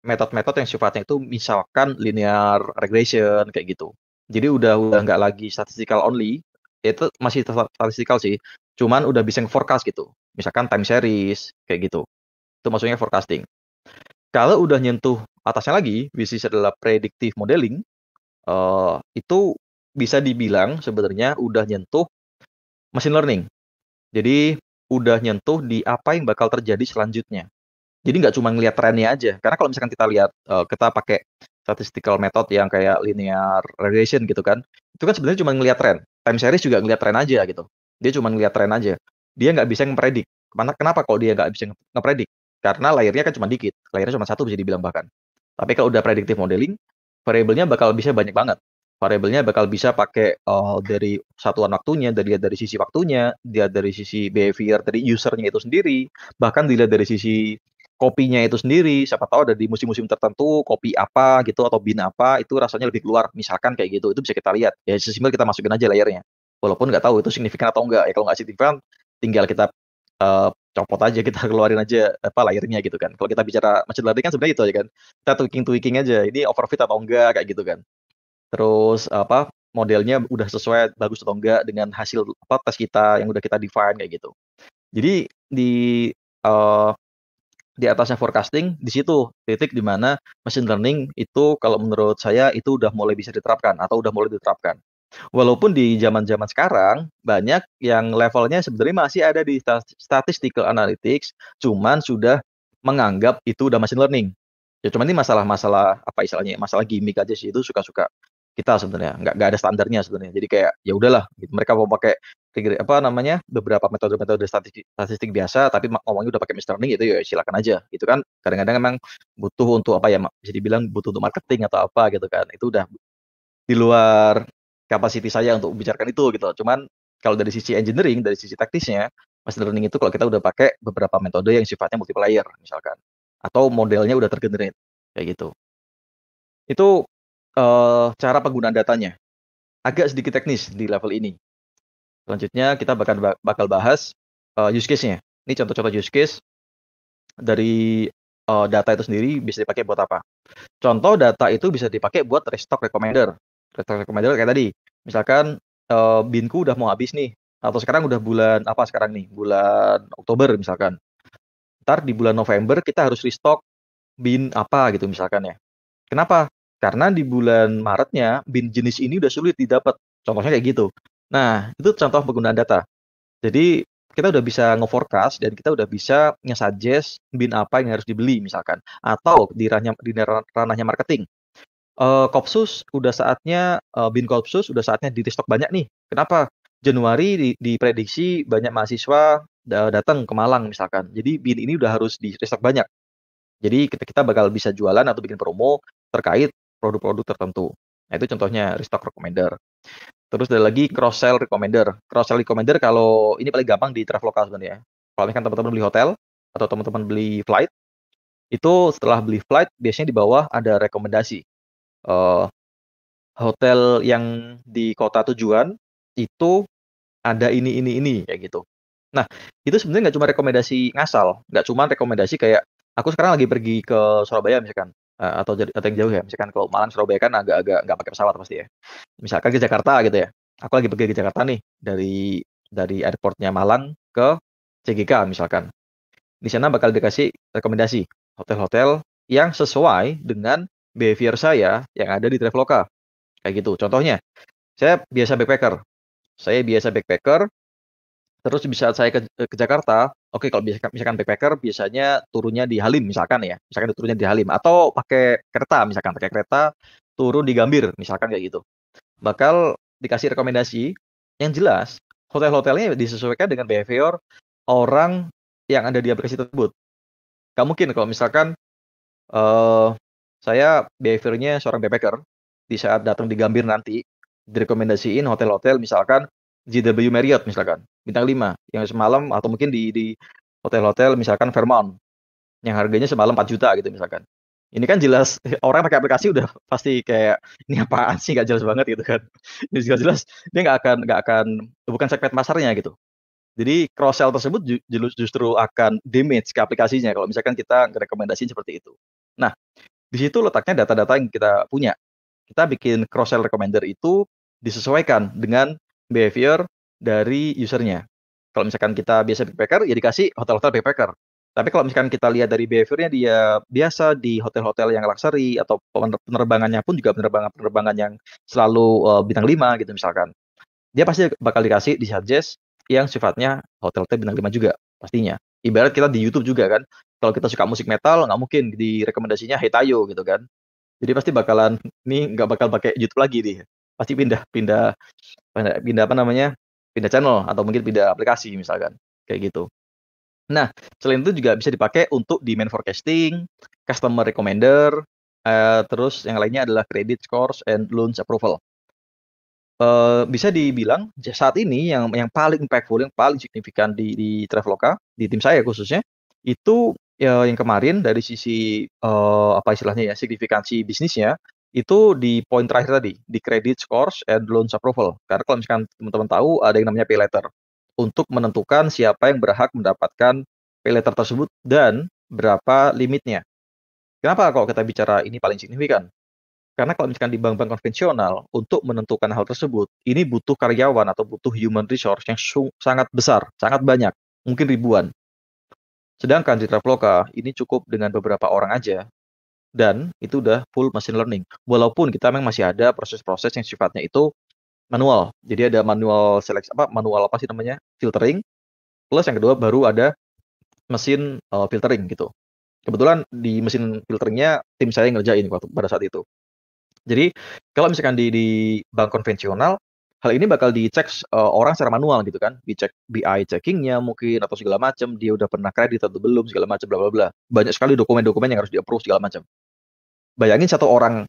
metode-metode yang sifatnya itu misalkan linear regression kayak gitu. Jadi udah udah nggak lagi statistical only, itu masih statistical sih, cuman udah bisa forecast gitu. Misalkan time series kayak gitu. Itu maksudnya forecasting. Kalau udah nyentuh atasnya lagi, bisnis adalah predictive modeling, uh, itu bisa dibilang sebenarnya udah nyentuh machine learning. Jadi udah nyentuh di apa yang bakal terjadi selanjutnya. Jadi nggak cuma ngelihat trennya aja, karena kalau misalkan kita lihat uh, kita pakai statistical method yang kayak linear regression gitu kan, itu kan sebenarnya cuma ngelihat tren. Time series juga ngelihat tren aja gitu. Dia cuma ngelihat tren aja. Dia nggak bisa ngepredik. Kenapa kok dia nggak bisa ngepredik? Karena layernya kan cuma dikit, layernya cuma satu bisa dibilang bahkan. Tapi kalau udah predictive modeling, variabelnya bakal bisa banyak banget variabelnya bakal bisa pakai uh, dari satuan waktunya, dari dari sisi waktunya, dia dari sisi behavior dari usernya itu sendiri, bahkan dilihat dari sisi kopinya itu sendiri, siapa tahu ada di musim-musim tertentu kopi apa gitu atau bin apa itu rasanya lebih keluar, misalkan kayak gitu, itu bisa kita lihat. Ya sesimpel kita masukin aja layernya, walaupun nggak tahu itu signifikan atau enggak. Ya kalau nggak signifikan, tinggal kita uh, copot aja [laughs] kita keluarin aja apa layernya gitu kan. Kalau kita bicara machine learning kan sebenarnya itu aja kan. Kita tweaking tweaking aja. Ini overfit atau enggak kayak gitu kan terus apa modelnya udah sesuai bagus atau enggak dengan hasil apa tes kita yang udah kita define kayak gitu. Jadi di uh, di atasnya forecasting di situ titik di mana machine learning itu kalau menurut saya itu udah mulai bisa diterapkan atau udah mulai diterapkan. Walaupun di zaman-zaman sekarang banyak yang levelnya sebenarnya masih ada di statistical analytics, cuman sudah menganggap itu udah machine learning. Ya cuman ini masalah-masalah apa istilahnya, masalah gimmick aja sih itu suka-suka kita sebenarnya nggak nggak ada standarnya sebenarnya jadi kayak ya udahlah gitu. mereka mau pakai apa namanya beberapa metode-metode statistik, statistik biasa tapi ngomongnya udah pakai machine learning itu ya silakan aja gitu kan kadang-kadang memang butuh untuk apa ya bisa dibilang butuh untuk marketing atau apa gitu kan itu udah di luar kapasiti saya untuk bicarakan itu gitu cuman kalau dari sisi engineering dari sisi taktisnya machine learning itu kalau kita udah pakai beberapa metode yang sifatnya multiplayer misalkan atau modelnya udah tergenerate kayak gitu itu uh, cara penggunaan datanya. Agak sedikit teknis di level ini. Selanjutnya kita bakal bakal bahas uh, use case-nya. Ini contoh-contoh use case dari uh, data itu sendiri bisa dipakai buat apa. Contoh data itu bisa dipakai buat restock recommender. Restock recommender kayak tadi. Misalkan uh, binku udah mau habis nih atau sekarang udah bulan apa sekarang nih? Bulan Oktober misalkan. Ntar di bulan November kita harus restock bin apa gitu misalkan ya. Kenapa? Karena di bulan Maretnya bin jenis ini udah sulit didapat. Contohnya kayak gitu. Nah, itu contoh penggunaan data. Jadi kita udah bisa nge-forecast dan kita udah bisa nge-suggest bin apa yang harus dibeli misalkan atau di ranahnya, di ranahnya marketing. Uh, Kopsus udah saatnya uh, bin Kopsus udah saatnya di restock banyak nih. Kenapa? Januari di, diprediksi banyak mahasiswa datang ke Malang misalkan. Jadi bin ini udah harus di restock banyak. Jadi kita, kita bakal bisa jualan atau bikin promo terkait produk-produk tertentu. Nah, itu contohnya restock recommender. Terus ada lagi cross sell recommender. Cross sell recommender kalau ini paling gampang di Traveloka sebenarnya. Ya. Kalau misalkan teman-teman beli hotel atau teman-teman beli flight, itu setelah beli flight biasanya di bawah ada rekomendasi. Uh, hotel yang di kota tujuan itu ada ini ini ini kayak gitu. Nah, itu sebenarnya nggak cuma rekomendasi ngasal, nggak cuma rekomendasi kayak aku sekarang lagi pergi ke Surabaya misalkan. Eh, atau jadi atau yang jauh ya misalkan kalau Malang Surabaya kan agak-agak nggak pakai pesawat pasti ya misalkan ke Jakarta gitu ya aku lagi pergi ke Jakarta nih dari dari airportnya Malang ke CGK misalkan di sana bakal dikasih rekomendasi hotel-hotel yang sesuai dengan behavior saya yang ada di Traveloka kayak gitu contohnya saya biasa backpacker saya biasa backpacker Terus bisa saya ke, eh, ke Jakarta, oke okay, kalau misalkan backpacker biasanya turunnya di Halim misalkan ya, misalkan turunnya di Halim atau pakai kereta misalkan pakai kereta turun di Gambir misalkan kayak gitu. Bakal dikasih rekomendasi yang jelas hotel-hotelnya disesuaikan dengan behavior orang yang ada di aplikasi tersebut. Gak mungkin kalau misalkan uh, saya behaviornya seorang backpacker di saat datang di Gambir nanti direkomendasiin hotel-hotel misalkan JW Marriott misalkan bintang 5 yang semalam atau mungkin di di hotel-hotel misalkan Fairmont yang harganya semalam 4 juta gitu misalkan. Ini kan jelas [laughs] orang pakai aplikasi udah pasti kayak ini apaan sih nggak jelas banget gitu kan. ini [laughs] juga jelas dia nggak akan nggak akan bukan segmen pasarnya gitu. Jadi cross sell tersebut justru akan damage ke aplikasinya kalau misalkan kita rekomendasi seperti itu. Nah, di situ letaknya data-data yang kita punya. Kita bikin cross sell recommender itu disesuaikan dengan behavior dari usernya. Kalau misalkan kita biasa backpacker, ya dikasih hotel-hotel backpacker. Tapi kalau misalkan kita lihat dari behaviornya dia biasa di hotel-hotel yang luxury atau penerbangannya pun juga penerbangan-penerbangan yang selalu uh, bintang 5 gitu misalkan. Dia pasti bakal dikasih di suggest yang sifatnya hotel-hotel bintang 5 juga pastinya. Ibarat kita di YouTube juga kan. Kalau kita suka musik metal nggak mungkin di rekomendasinya Hey Tayo gitu kan. Jadi pasti bakalan nih nggak bakal pakai YouTube lagi nih pasti pindah pindah pindah pindah apa namanya pindah channel atau mungkin pindah aplikasi misalkan kayak gitu. Nah selain itu juga bisa dipakai untuk demand forecasting, customer recommender, uh, terus yang lainnya adalah credit scores and loans approval. Uh, bisa dibilang saat ini yang yang paling impactful, yang paling signifikan di, di Traveloka, di tim saya khususnya, itu uh, yang kemarin dari sisi uh, apa istilahnya ya signifikansi bisnisnya itu di poin terakhir tadi di credit scores and loans approval. Karena kalau misalkan teman-teman tahu ada yang namanya pay letter untuk menentukan siapa yang berhak mendapatkan pay letter tersebut dan berapa limitnya. Kenapa kalau kita bicara ini paling signifikan? Karena kalau misalkan di bank-bank konvensional untuk menentukan hal tersebut, ini butuh karyawan atau butuh human resource yang sangat besar, sangat banyak, mungkin ribuan. Sedangkan di Traveloka ini cukup dengan beberapa orang aja dan itu udah full machine learning. Walaupun kita memang masih ada proses-proses yang sifatnya itu manual. Jadi ada manual seleksi apa manual apa sih namanya? filtering. Plus yang kedua baru ada mesin uh, eh, filtering gitu. Kebetulan di mesin filteringnya tim saya ngerjain waktu pada saat itu. Jadi kalau misalkan di, di bank konvensional hal ini bakal dicek uh, orang secara manual gitu kan dicek BI checkingnya mungkin atau segala macam dia udah pernah kredit atau belum segala macam bla bla bla banyak sekali dokumen-dokumen yang harus di approve segala macam bayangin satu orang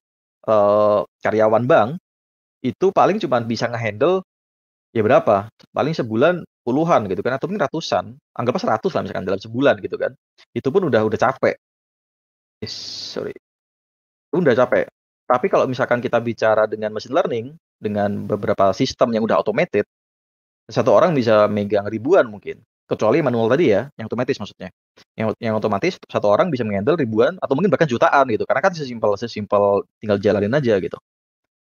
uh, karyawan bank itu paling cuma bisa ngehandle ya berapa paling sebulan puluhan gitu kan atau mungkin ratusan anggaplah seratus lah misalkan dalam sebulan gitu kan itu pun udah udah capek sorry udah capek tapi kalau misalkan kita bicara dengan machine learning dengan beberapa sistem yang udah automated, satu orang bisa megang ribuan mungkin. Kecuali manual tadi ya, yang otomatis maksudnya. Yang, yang otomatis satu orang bisa menghandle ribuan atau mungkin bahkan jutaan gitu. Karena kan sesimpel sesimpel tinggal jalanin aja gitu.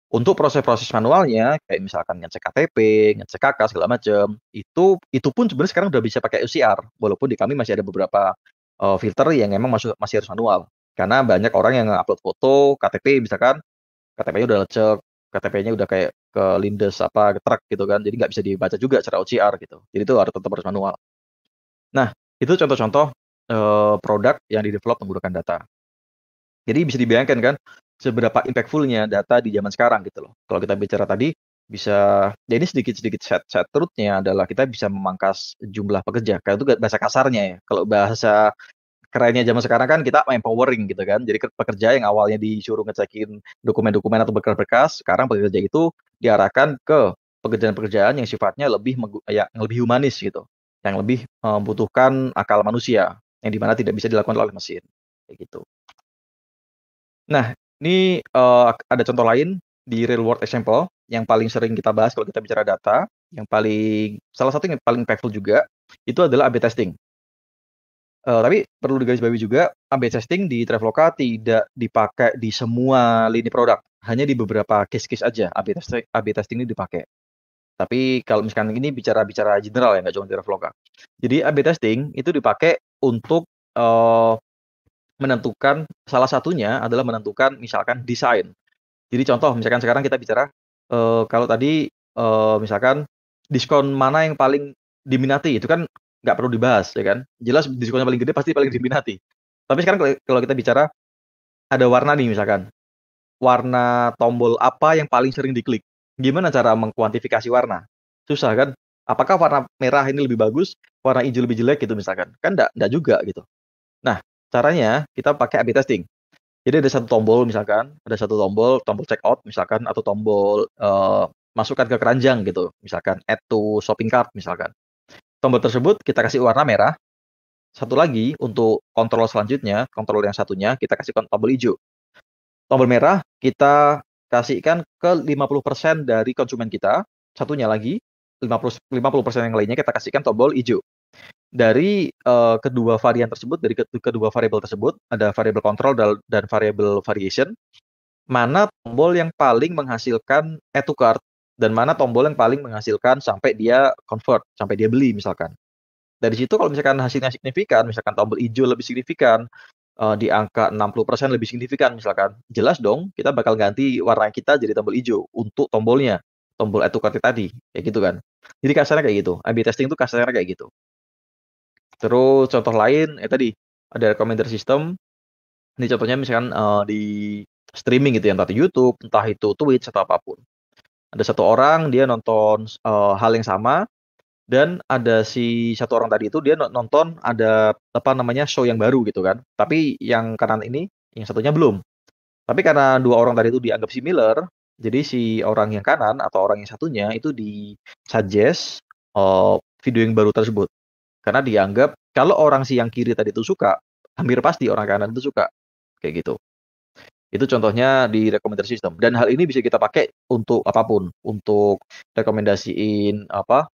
Untuk proses-proses manualnya, kayak misalkan ngecek KTP, ngecek KK segala macam, itu itu pun sebenarnya sekarang udah bisa pakai OCR, walaupun di kami masih ada beberapa uh, filter yang emang masuk masih harus manual. Karena banyak orang yang upload foto, KTP misalkan, KTP-nya udah lecek, KTP-nya udah kayak ke lindes apa ke truk gitu kan jadi nggak bisa dibaca juga secara OCR gitu jadi itu harus tetap harus manual nah itu contoh-contoh eh, produk yang di develop menggunakan data jadi bisa dibayangkan kan seberapa impactfulnya data di zaman sekarang gitu loh kalau kita bicara tadi bisa ya ini sedikit-sedikit set set truthnya adalah kita bisa memangkas jumlah pekerja kayak itu bahasa kasarnya ya kalau bahasa kerennya zaman sekarang kan kita empowering gitu kan. Jadi pekerja yang awalnya disuruh ngecekin dokumen-dokumen atau berkas-berkas, sekarang pekerja itu diarahkan ke pekerjaan-pekerjaan yang sifatnya lebih ya, yang lebih humanis gitu, yang lebih membutuhkan akal manusia yang dimana tidak bisa dilakukan oleh mesin kayak gitu. Nah, ini uh, ada contoh lain di real world example yang paling sering kita bahas kalau kita bicara data, yang paling salah satu yang paling impactful juga itu adalah A/B testing. Uh, tapi perlu digarisbawahi juga, a testing di Traveloka tidak dipakai di semua lini produk, hanya di beberapa case-case aja a testing, a testing ini dipakai. Tapi kalau misalkan ini bicara-bicara general ya, nggak cuma di Traveloka. Jadi a testing itu dipakai untuk uh, menentukan salah satunya adalah menentukan misalkan desain. Jadi contoh misalkan sekarang kita bicara uh, kalau tadi uh, misalkan diskon mana yang paling diminati itu kan nggak perlu dibahas ya kan jelas diskonnya paling gede pasti paling diminati tapi sekarang kalau kita bicara ada warna nih misalkan warna tombol apa yang paling sering diklik gimana cara mengkuantifikasi warna susah kan apakah warna merah ini lebih bagus warna hijau lebih jelek gitu misalkan kan enggak, enggak juga gitu nah caranya kita pakai A/B testing jadi ada satu tombol misalkan, ada satu tombol tombol check out misalkan atau tombol uh, masukkan ke keranjang gitu, misalkan add to shopping cart misalkan tombol tersebut kita kasih warna merah. Satu lagi untuk kontrol selanjutnya, kontrol yang satunya kita kasih tombol hijau. Tombol merah kita kasihkan ke 50% dari konsumen kita. Satunya lagi 50 50% yang lainnya kita kasihkan tombol hijau. Dari uh, kedua varian tersebut, dari kedua variabel tersebut, ada variabel kontrol dan, variabel variation, mana tombol yang paling menghasilkan add to cart dan mana tombol yang paling menghasilkan sampai dia convert, sampai dia beli misalkan. Dari situ kalau misalkan hasilnya signifikan, misalkan tombol hijau lebih signifikan, uh, di angka 60% lebih signifikan misalkan, jelas dong kita bakal ganti warna kita jadi tombol hijau untuk tombolnya, tombol add to cart tadi, kayak gitu kan. Jadi kasarnya kayak gitu, A/B testing itu kasarnya kayak gitu. Terus contoh lain, ya tadi ada recommender system. Ini contohnya misalkan uh, di streaming gitu ya, entah itu YouTube, entah itu Twitch atau apapun ada satu orang dia nonton uh, hal yang sama dan ada si satu orang tadi itu dia nonton ada apa namanya show yang baru gitu kan tapi yang kanan ini yang satunya belum tapi karena dua orang tadi itu dianggap similar jadi si orang yang kanan atau orang yang satunya itu di suggest uh, video yang baru tersebut karena dianggap kalau orang si yang kiri tadi itu suka hampir pasti orang kanan itu suka kayak gitu itu contohnya di recommender system. Dan hal ini bisa kita pakai untuk apapun, untuk rekomendasiin apa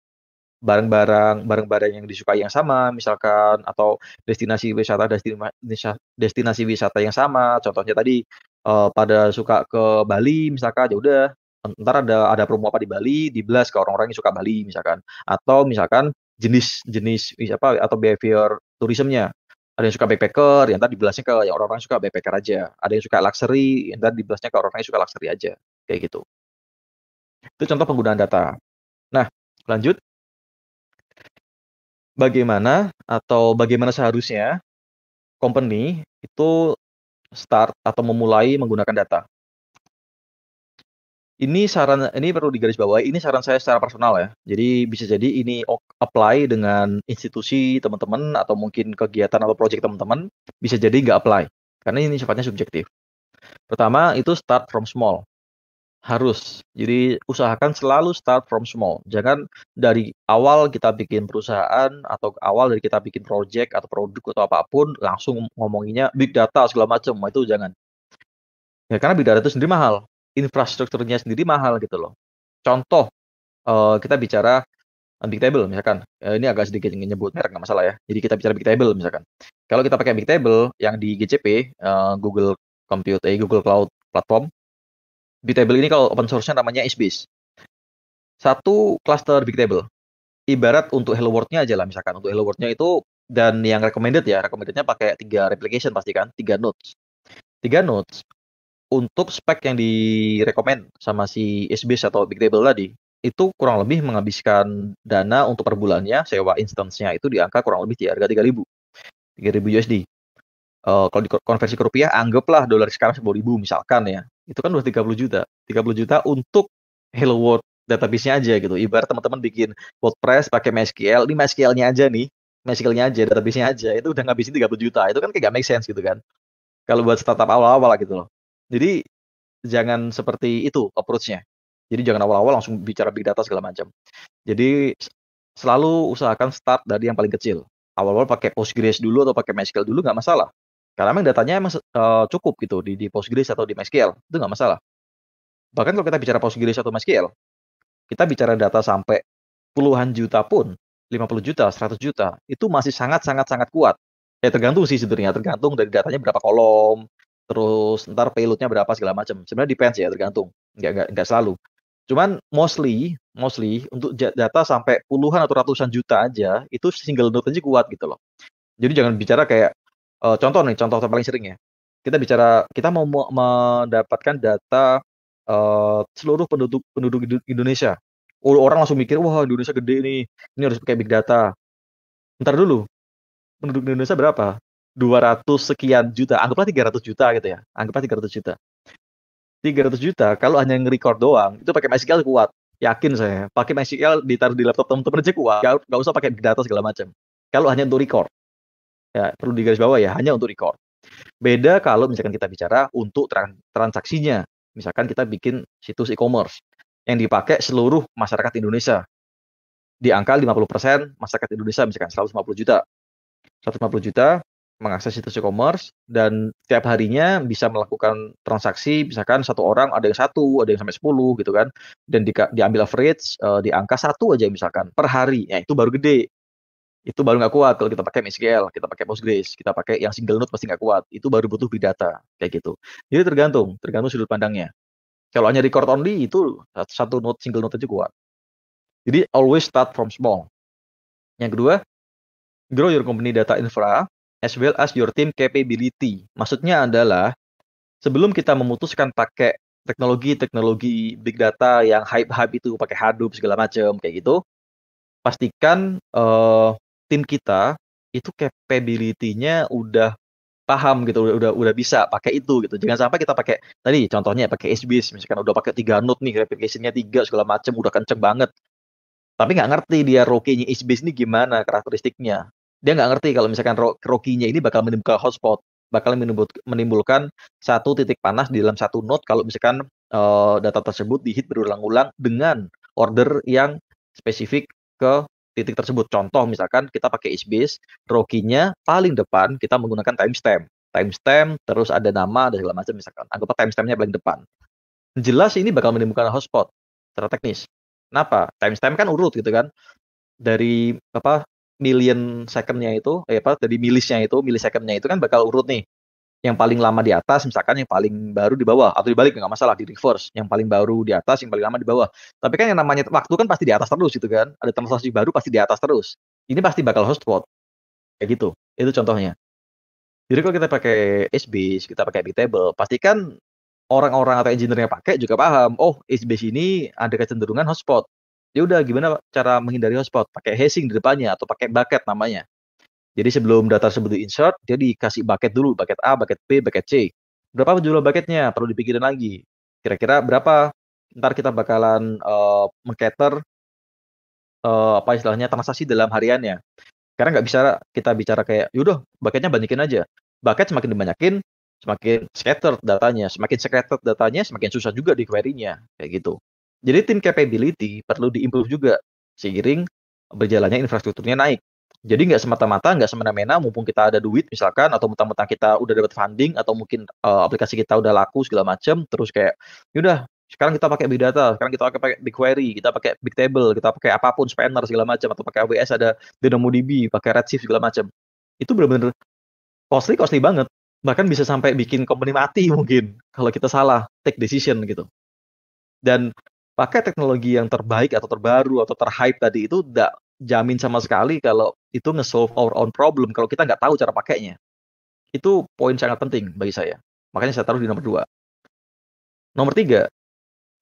barang-barang barang-barang yang disukai yang sama misalkan atau destinasi wisata destinasi destinasi wisata yang sama contohnya tadi uh, pada suka ke Bali misalkan ya udah ntar ada ada promo apa di Bali di blast ke orang-orang yang suka Bali misalkan atau misalkan jenis-jenis apa atau behavior turismnya ada yang suka backpacker yang tadi dibelasnya ke yang orang-orang suka backpacker aja ada yang suka luxury yang tadi dibelasnya ke orang-orang yang suka luxury aja kayak gitu itu contoh penggunaan data nah lanjut bagaimana atau bagaimana seharusnya company itu start atau memulai menggunakan data ini saran ini perlu digarisbawahi ini saran saya secara personal ya jadi bisa jadi ini apply dengan institusi teman-teman atau mungkin kegiatan atau project teman-teman bisa jadi nggak apply karena ini sifatnya subjektif pertama itu start from small harus jadi usahakan selalu start from small jangan dari awal kita bikin perusahaan atau awal dari kita bikin project atau produk atau apapun langsung ngomonginnya big data segala macam itu jangan ya karena big data itu sendiri mahal infrastrukturnya sendiri mahal gitu loh. Contoh uh, kita bicara eh, big table misalkan. Eh, ini agak sedikit nyebut merek nggak masalah ya. Jadi kita bicara big table misalkan. Kalau kita pakai big table yang di GCP uh, Google Compute eh, Google Cloud Platform, big table ini kalau open source-nya namanya HBase. Satu cluster big table. Ibarat untuk Hello World-nya aja lah misalkan. Untuk Hello World-nya itu dan yang recommended ya, recommended-nya pakai tiga replication pasti kan, tiga nodes. Tiga nodes untuk spek yang direkomend sama si SBS atau Big Table tadi itu kurang lebih menghabiskan dana untuk per bulannya sewa instance-nya itu di angka kurang lebih eh, di harga 3000 3000 USD uh, kalau dikonversi ke rupiah anggaplah dolar sekarang 10000 misalkan ya itu kan udah 30 juta 30 juta untuk Hello World database-nya aja gitu. Ibarat teman-teman bikin WordPress pakai MySQL, ini MySQL-nya aja nih, MySQL-nya aja, database-nya aja, itu udah ngabisin 30 juta. Itu kan kayak gak make sense gitu kan. Kalau buat startup awal-awal gitu loh. Jadi jangan seperti itu approach-nya. Jadi jangan awal-awal langsung bicara big data segala macam. Jadi selalu usahakan start dari yang paling kecil. Awal-awal pakai Postgres dulu atau pakai MySQL dulu nggak masalah. Karena memang datanya emang uh, cukup gitu di, di Postgres atau di MySQL itu nggak masalah. Bahkan kalau kita bicara Postgres atau MySQL, kita bicara data sampai puluhan juta pun, 50 juta, 100 juta, itu masih sangat-sangat sangat kuat. Ya tergantung sih sebenarnya, tergantung dari datanya berapa kolom, terus ntar payloadnya berapa segala macam sebenarnya depends ya tergantung nggak nggak nggak selalu cuman mostly mostly untuk data sampai puluhan atau ratusan juta aja itu single node aja kuat gitu loh jadi jangan bicara kayak uh, contoh nih contoh paling sering ya kita bicara kita mau mendapatkan data uh, seluruh penduduk penduduk Indonesia orang langsung mikir wah Indonesia gede nih ini harus pakai big data ntar dulu penduduk Indonesia berapa 200 sekian juta, anggaplah 300 juta gitu ya. Anggaplah 300 juta. 300 juta kalau hanya nge-record doang, itu pakai MySQL kuat. Yakin saya, pakai MySQL ditaruh di laptop teman-teman aja kuat. Gak, gak usah pakai data segala macam. Kalau hanya untuk record. Ya, perlu digaris bawah ya, hanya untuk record. Beda kalau misalkan kita bicara untuk trans transaksinya. Misalkan kita bikin situs e-commerce yang dipakai seluruh masyarakat Indonesia. Di angka 50% masyarakat Indonesia misalkan 150 juta. 150 juta mengakses situs e-commerce dan tiap harinya bisa melakukan transaksi misalkan satu orang ada yang satu ada yang sampai sepuluh gitu kan dan di, diambil average uh, di angka satu aja misalkan per hari ya itu baru gede itu baru nggak kuat kalau kita pakai MySQL, kita pakai Postgres, kita pakai yang single node pasti nggak kuat. Itu baru butuh big data kayak gitu. Jadi tergantung, tergantung sudut pandangnya. Kalau hanya record only itu satu node single node aja kuat. Jadi always start from small. Yang kedua, grow your company data infra as well as your team capability. Maksudnya adalah sebelum kita memutuskan pakai teknologi-teknologi big data yang hype-hype itu pakai Hadoop segala macam kayak gitu, pastikan uh, tim kita itu capability-nya udah paham gitu udah udah, udah bisa pakai itu gitu jangan sampai kita pakai tadi contohnya pakai SBS misalkan udah pakai tiga node nih replication-nya tiga segala macam udah kenceng banget tapi nggak ngerti dia rokinya SBS ini gimana karakteristiknya dia nggak ngerti kalau misalkan rokinya rokinya ini bakal menimbulkan hotspot, bakal menimbulkan satu titik panas di dalam satu node kalau misalkan uh, data tersebut dihit berulang-ulang dengan order yang spesifik ke titik tersebut. Contoh misalkan kita pakai HBase, rokinya paling depan kita menggunakan timestamp. Timestamp, terus ada nama, ada segala macam misalkan. Anggaplah timestampnya paling depan. Jelas ini bakal menimbulkan hotspot secara teknis. Kenapa? Timestamp kan urut gitu kan dari apa million secondnya itu, eh apa tadi milisnya itu, milisecondnya itu kan bakal urut nih. Yang paling lama di atas, misalkan yang paling baru di bawah, atau dibalik nggak masalah di reverse. Yang paling baru di atas, yang paling lama di bawah. Tapi kan yang namanya waktu kan pasti di atas terus gitu kan. Ada transaksi baru pasti di atas terus. Ini pasti bakal hotspot. Kayak gitu. Itu contohnya. Jadi kalau kita pakai HBase, kita pakai Bitable, pastikan orang-orang atau engineer yang pakai juga paham, oh HBase ini ada kecenderungan hotspot ya udah gimana cara menghindari hotspot? Pakai hashing di depannya atau pakai bucket namanya. Jadi sebelum data tersebut di insert, dia dikasih bucket dulu, bucket A, bucket B, bucket C. Berapa jumlah bucketnya? Perlu dipikirin lagi. Kira-kira berapa? Ntar kita bakalan uh, mengcater uh, apa istilahnya transaksi dalam hariannya. Karena nggak bisa kita bicara kayak, yaudah bucketnya banyakin aja. Bucket semakin dibanyakin, semakin scattered datanya, semakin scattered datanya, semakin susah juga di query-nya, kayak gitu. Jadi tim capability perlu diimprove juga seiring berjalannya infrastrukturnya naik. Jadi nggak semata-mata, nggak semena-mena, mumpung kita ada duit misalkan, atau mentang-mentang kita udah dapat funding, atau mungkin uh, aplikasi kita udah laku segala macam, terus kayak, yaudah sekarang kita pakai big data, sekarang kita pakai big query, kita pakai big table, kita pakai apapun spanner segala macam atau pakai AWS ada DynamoDB, pakai Redshift segala macam. Itu benar-benar costly costly banget. Bahkan bisa sampai bikin company mati mungkin kalau kita salah take decision gitu. Dan pakai teknologi yang terbaik atau terbaru atau terhype tadi itu tidak jamin sama sekali kalau itu nge-solve our own problem kalau kita nggak tahu cara pakainya. Itu poin sangat penting bagi saya. Makanya saya taruh di nomor dua. Nomor tiga,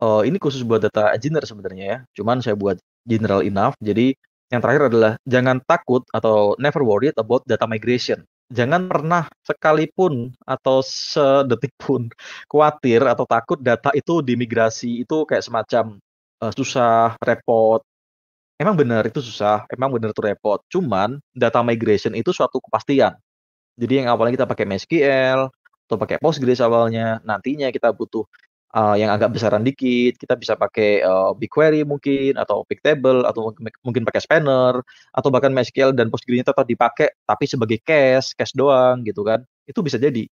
uh, ini khusus buat data engineer sebenarnya ya. Cuman saya buat general enough. Jadi yang terakhir adalah jangan takut atau never worried about data migration jangan pernah sekalipun atau sedetik pun khawatir atau takut data itu dimigrasi itu kayak semacam uh, susah, repot. Emang benar itu susah, emang benar itu repot. Cuman data migration itu suatu kepastian. Jadi yang awalnya kita pakai MySQL atau pakai Postgres awalnya, nantinya kita butuh uh, yang agak besaran dikit, kita bisa pakai uh, BigQuery mungkin atau BigTable, atau mungkin, pakai Spanner atau bahkan MySQL dan PostgreSQL tetap dipakai tapi sebagai cache, cache doang gitu kan. Itu bisa jadi.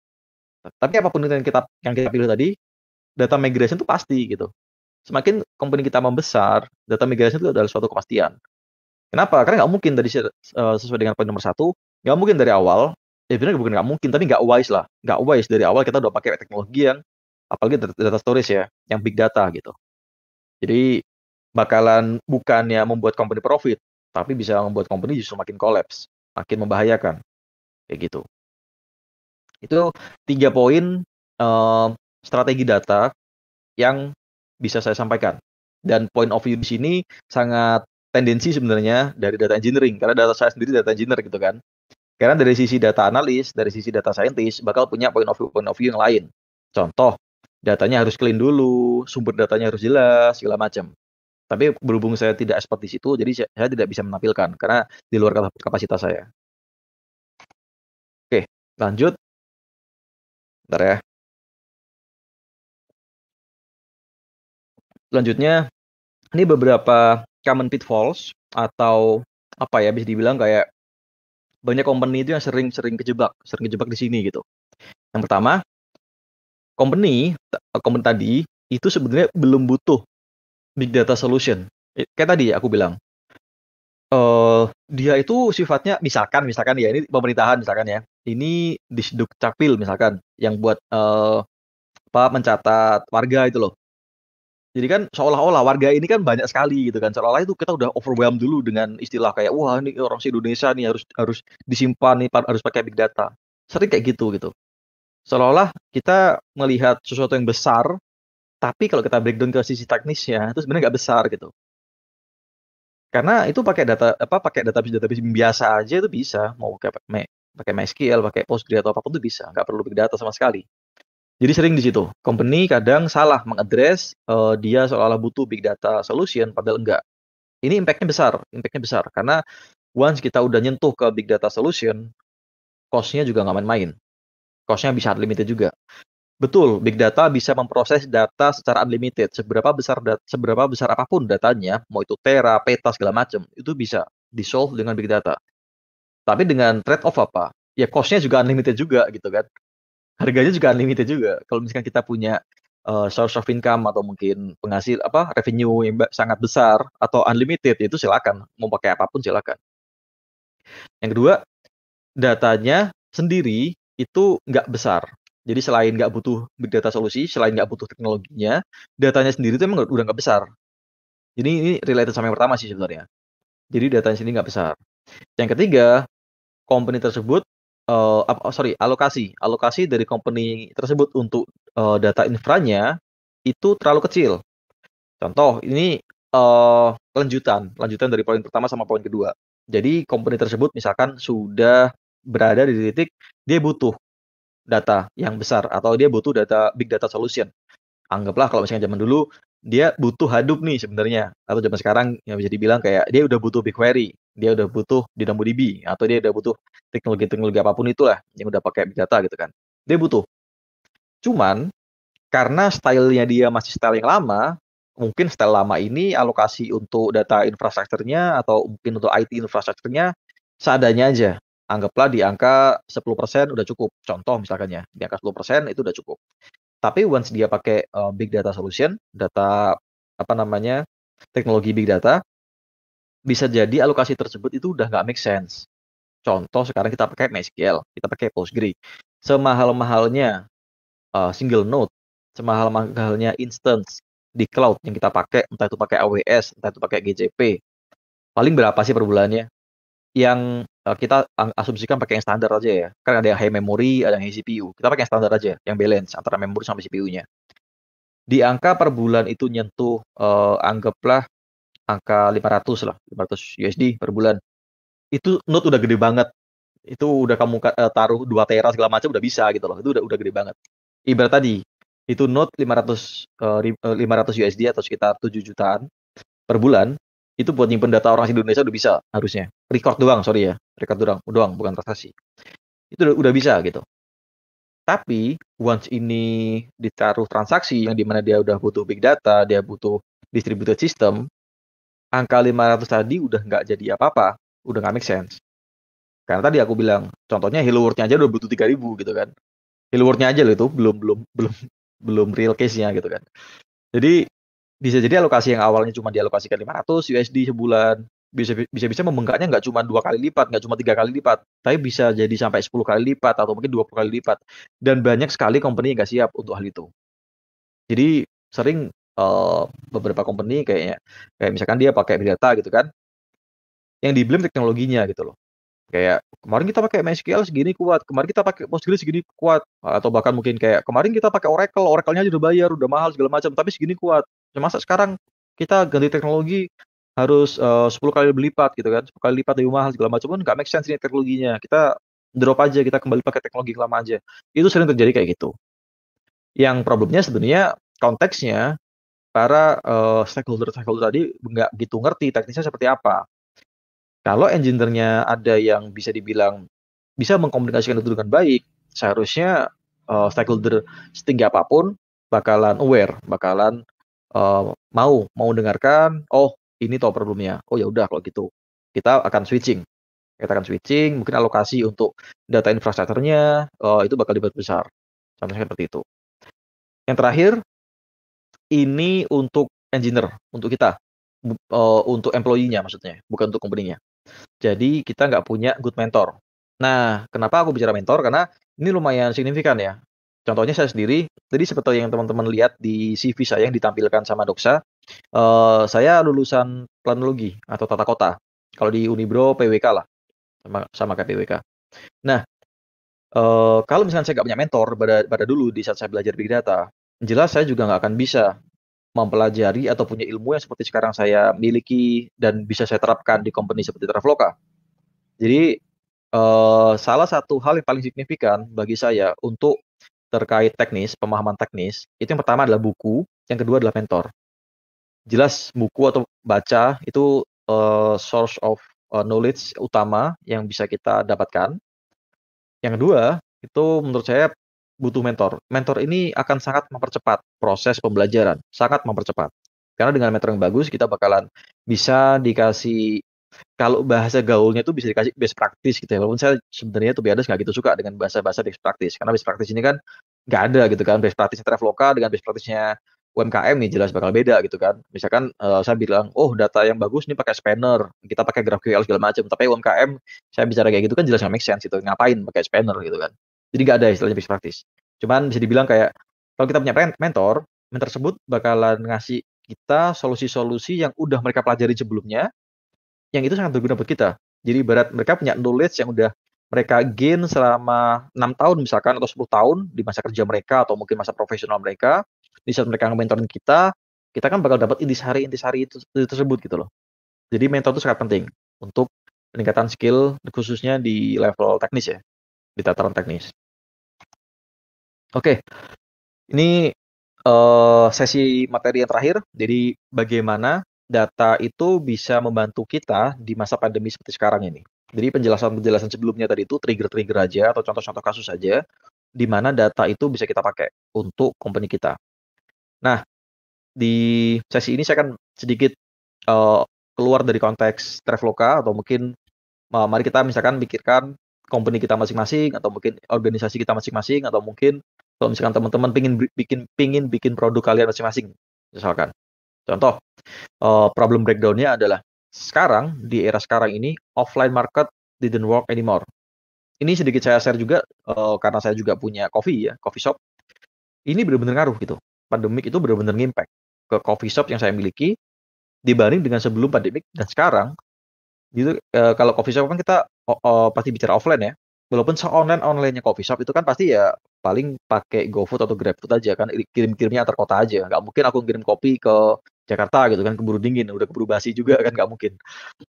Tapi apapun yang kita yang kita pilih tadi, data migration itu pasti gitu. Semakin company kita membesar, data migration itu adalah suatu kepastian. Kenapa? Karena nggak mungkin tadi eh, sesuai dengan poin nomor satu, nggak mungkin dari awal. Ya bukan nggak mungkin, tapi nggak wise lah. Nggak wise dari awal kita udah pakai teknologi yang apalagi data storage ya, yang big data gitu. Jadi bakalan bukannya membuat company profit, tapi bisa membuat company justru makin collapse, makin membahayakan. Kayak gitu. Itu tiga poin uh, strategi data yang bisa saya sampaikan. Dan point of view di sini sangat tendensi sebenarnya dari data engineering karena data saya sendiri data engineer gitu kan. Karena dari sisi data analis, dari sisi data scientist bakal punya point of view point of view yang lain. Contoh datanya harus clean dulu, sumber datanya harus jelas, segala macam. Tapi berhubung saya tidak expert di situ, jadi saya tidak bisa menampilkan karena di luar kapasitas saya. Oke, lanjut. Bentar ya. Selanjutnya, ini beberapa common pitfalls atau apa ya bisa dibilang kayak banyak company itu yang sering-sering kejebak, sering kejebak di sini gitu. Yang pertama, company eh, company tadi itu sebenarnya belum butuh big data solution. Kayak tadi aku bilang, uh, dia itu sifatnya misalkan misalkan ya ini pemerintahan misalkan ya, ini di Capil misalkan yang buat uh, apa mencatat warga itu loh. Jadi kan seolah-olah warga ini kan banyak sekali gitu kan. Seolah-olah itu kita udah overwhelmed dulu dengan istilah kayak wah ini orang si Indonesia nih harus harus disimpan nih harus pakai big data. Sering kayak gitu gitu seolah-olah kita melihat sesuatu yang besar, tapi kalau kita breakdown ke sisi teknisnya, itu sebenarnya nggak besar gitu. Karena itu pakai data apa pakai database database biasa aja itu bisa, mau pakai pakai MySQL, pakai Postgres atau apapun itu bisa, nggak perlu big data sama sekali. Jadi sering di situ, company kadang salah mengadres uh, dia seolah-olah butuh big data solution padahal enggak. Ini impactnya besar, impactnya besar karena once kita udah nyentuh ke big data solution, costnya juga nggak main-main. Kosnya bisa unlimited juga. Betul, big data bisa memproses data secara unlimited. Seberapa besar data, seberapa besar apapun datanya, mau itu tera, peta segala macam, itu bisa di solve dengan big data. Tapi dengan trade off apa? Ya kosnya juga unlimited juga gitu kan. Harganya juga unlimited juga. Kalau misalkan kita punya uh, source of income atau mungkin penghasil apa revenue yang sangat besar atau unlimited ya itu silakan mau pakai apapun silakan. Yang kedua, datanya sendiri itu nggak besar. Jadi selain nggak butuh big data solusi, selain nggak butuh teknologinya, datanya sendiri itu emang udah nggak besar. Jadi ini related sama yang pertama sih sebenarnya. Jadi datanya sendiri nggak besar. Yang ketiga, company tersebut uh, sorry alokasi alokasi dari company tersebut untuk uh, data infranya itu terlalu kecil. Contoh ini uh, lanjutan lanjutan dari poin pertama sama poin kedua. Jadi company tersebut misalkan sudah berada di titik dia butuh data yang besar atau dia butuh data big data solution. Anggaplah kalau misalnya zaman dulu dia butuh Hadoop nih sebenarnya atau zaman sekarang yang bisa dibilang kayak dia udah butuh BigQuery, dia udah butuh DynamoDB atau dia udah butuh teknologi-teknologi apapun itulah yang udah pakai big data gitu kan. Dia butuh. Cuman karena stylenya dia masih style yang lama, mungkin style lama ini alokasi untuk data infrastrukturnya atau mungkin untuk IT infrastrukturnya seadanya aja anggaplah di angka 10% udah cukup. Contoh misalkan ya, di angka 10% itu udah cukup. Tapi once dia pakai uh, big data solution, data apa namanya? teknologi big data bisa jadi alokasi tersebut itu udah nggak make sense. Contoh sekarang kita pakai MySQL, kita pakai Postgre. Semahal-mahalnya uh, single node, semahal-mahalnya instance di cloud yang kita pakai, entah itu pakai AWS, entah itu pakai GCP. Paling berapa sih per bulannya? Yang Eh, kita asumsikan pakai yang standar aja ya. karena ada yang high memory, ada yang high CPU. Kita pakai yang standar aja, yang balance antara memory sama CPU-nya. Di angka per bulan itu nyentuh uh, anggaplah angka 500 lah, 500 USD per bulan. Itu note udah gede banget. Itu udah kamu uh, taruh 2 tera segala macam udah bisa gitu loh. Itu udah udah gede banget. Ibarat tadi itu note 500 uh, 500 USD atau sekitar 7 jutaan per bulan itu buat nyimpen data orang Indonesia udah bisa harusnya record doang sorry ya record doang doang bukan transaksi itu udah, udah bisa gitu tapi once ini ditaruh transaksi yang dimana dia udah butuh big data dia butuh distributed system angka 500 tadi udah nggak jadi apa-apa udah nggak make sense karena tadi aku bilang contohnya hello world aja udah butuh 3000 gitu kan hello world aja loh itu belum belum belum belum real case-nya gitu kan jadi bisa jadi alokasi yang awalnya cuma dialokasikan 500 USD sebulan bisa bisa bisa membengkaknya nggak cuma dua kali lipat nggak cuma tiga kali lipat tapi bisa jadi sampai 10 kali lipat atau mungkin 20 kali lipat dan banyak sekali company yang nggak siap untuk hal itu jadi sering uh, beberapa company kayaknya kayak misalkan dia pakai data gitu kan yang diblame teknologinya gitu loh kayak kemarin kita pakai MySQL segini kuat, kemarin kita pakai Postgres segini kuat, atau bahkan mungkin kayak kemarin kita pakai Oracle, Oracle-nya aja udah bayar, udah mahal segala macam, tapi segini kuat. Ya, masa sekarang kita ganti teknologi harus eh, uh, 10 kali berlipat gitu kan, 10 kali lipat lebih mahal segala macam pun nggak make sense ini teknologinya. Kita drop aja, kita kembali pakai teknologi yang lama aja. Itu sering terjadi kayak gitu. Yang problemnya sebenarnya konteksnya para uh, stakeholder stakeholder tadi nggak gitu ngerti teknisnya seperti apa. Kalau engineer-nya ada yang bisa dibilang bisa mengkomunikasikan itu dengan baik, seharusnya uh, stakeholder setinggi apapun bakalan aware, bakalan Eh, mau mau dengarkan, oh ini tahu problemnya. Oh ya udah kalau gitu kita akan switching. Kita akan switching, mungkin alokasi untuk data infrastrukturnya uh, itu bakal lebih besar. Sama seperti itu. Yang terakhir ini untuk engineer, untuk kita, uh, untuk employee-nya maksudnya, bukan untuk company-nya. Jadi kita nggak punya good mentor. Nah, kenapa aku bicara mentor? Karena ini lumayan signifikan ya. Contohnya saya sendiri, tadi seperti yang teman-teman lihat di CV saya yang ditampilkan sama Doksa, eh, saya lulusan planologi atau tata kota. Kalau di Unibro PWK lah, sama, sama kayak PWK. Nah, eh, kalau misalnya saya nggak punya mentor pada, pada dulu di saat saya belajar big data, jelas saya juga nggak akan bisa mempelajari atau punya ilmu yang seperti sekarang saya miliki dan bisa saya terapkan di company seperti Traveloka. Jadi eh, salah satu hal yang paling signifikan bagi saya untuk terkait teknis, pemahaman teknis, itu yang pertama adalah buku, yang kedua adalah mentor. Jelas buku atau baca itu uh, source of uh, knowledge utama yang bisa kita dapatkan. Yang kedua, itu menurut saya butuh mentor. Mentor ini akan sangat mempercepat proses pembelajaran, sangat mempercepat. Karena dengan mentor yang bagus kita bakalan bisa dikasih kalau bahasa gaulnya itu bisa dikasih best practice gitu ya. Walaupun saya sebenarnya tuh biasa nggak gitu suka dengan bahasa-bahasa best practice karena best practice ini kan nggak ada gitu kan best practice Traveloka dengan best practice-nya UMKM nih jelas bakal beda gitu kan. Misalkan uh, saya bilang, oh data yang bagus nih pakai spanner, kita pakai GraphQL segala macam. Tapi UMKM saya bicara kayak gitu kan jelas nggak make sense itu ngapain pakai spanner gitu kan. Jadi nggak ada istilahnya best practice. Cuman bisa dibilang kayak kalau kita punya mentor, mentor tersebut bakalan ngasih kita solusi-solusi yang udah mereka pelajari sebelumnya yang itu sangat berguna buat kita. Jadi ibarat mereka punya knowledge yang udah mereka gain selama enam tahun misalkan atau 10 tahun di masa kerja mereka atau mungkin masa profesional mereka di saat mereka mentorin kita kita kan bakal dapat intisari-intisari itu, itu tersebut gitu loh jadi mentor itu sangat penting untuk peningkatan skill khususnya di level teknis ya di tataran teknis oke okay. ini uh, sesi materi yang terakhir jadi bagaimana data itu bisa membantu kita di masa pandemi seperti sekarang ini. Jadi penjelasan-penjelasan sebelumnya tadi itu trigger-trigger aja atau contoh-contoh kasus aja di mana data itu bisa kita pakai untuk company kita. Nah, di sesi ini saya akan sedikit uh, keluar dari konteks Traveloka atau mungkin uh, mari kita misalkan pikirkan company kita masing-masing atau mungkin organisasi kita masing-masing atau mungkin kalau misalkan teman-teman pingin bikin pingin bikin produk kalian masing-masing misalkan Contoh, uh, problem breakdownnya adalah sekarang di era sekarang ini offline market didn't work anymore. Ini sedikit saya share juga uh, karena saya juga punya coffee ya, coffee shop. Ini benar-benar ngaruh gitu. Pandemik itu benar-benar ngimpact ke coffee shop yang saya miliki dibanding dengan sebelum pandemik dan sekarang gitu uh, kalau coffee shop kan kita uh, pasti bicara offline ya. Walaupun se online onlinenya coffee shop itu kan pasti ya paling pakai GoFood atau GrabFood aja kan kirim-kirimnya antar kota aja. Nggak mungkin aku ngirim kopi ke Jakarta gitu kan keburu dingin udah keburu basi juga kan nggak mungkin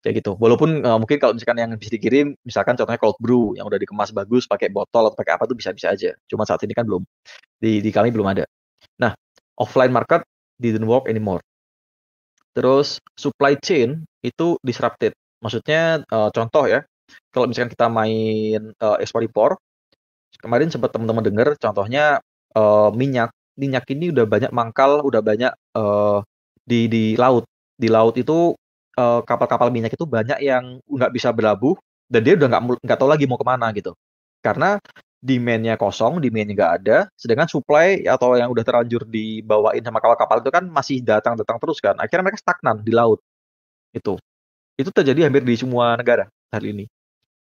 kayak gitu walaupun uh, mungkin kalau misalkan yang bisa dikirim misalkan contohnya cold brew yang udah dikemas bagus pakai botol atau pakai apa tuh bisa-bisa aja cuma saat ini kan belum di, di kami belum ada nah offline market didn't work anymore terus supply chain itu disrupted maksudnya uh, contoh ya kalau misalkan kita main uh, eh, ekspor impor kemarin sempat teman-teman dengar contohnya uh, minyak minyak ini udah banyak mangkal udah banyak uh, di di laut. Di laut itu eh, kapal-kapal uh, minyak itu banyak yang nggak bisa berlabuh dan dia udah nggak nggak tahu lagi mau kemana gitu. Karena demandnya kosong, demandnya nggak ada, sedangkan supply atau yang udah terlanjur dibawain sama kapal-kapal itu kan masih datang-datang terus kan. Akhirnya mereka stagnan di laut. Itu. Itu terjadi hampir di semua negara hari ini.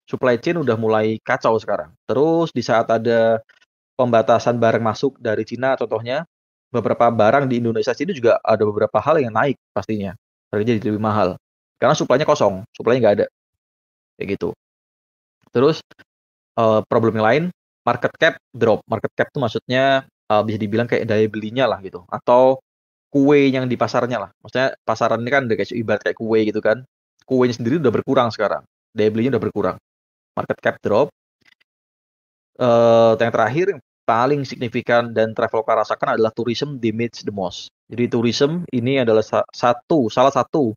Supply chain udah mulai kacau sekarang. Terus di saat ada pembatasan barang masuk dari Cina contohnya, beberapa barang di Indonesia sini juga ada beberapa hal yang naik pastinya harganya jadi lebih mahal karena suplainya kosong suplainya nggak ada kayak gitu terus uh, problem yang lain market cap drop market cap itu maksudnya uh, bisa dibilang kayak daya belinya lah gitu atau kue yang di pasarnya lah maksudnya pasaran ini kan udah kayak ibarat kayak kue gitu kan kuenya sendiri udah berkurang sekarang daya belinya udah berkurang market cap drop uh, yang terakhir paling signifikan dan Traveloka rasakan adalah tourism damage the most. Jadi tourism ini adalah satu salah satu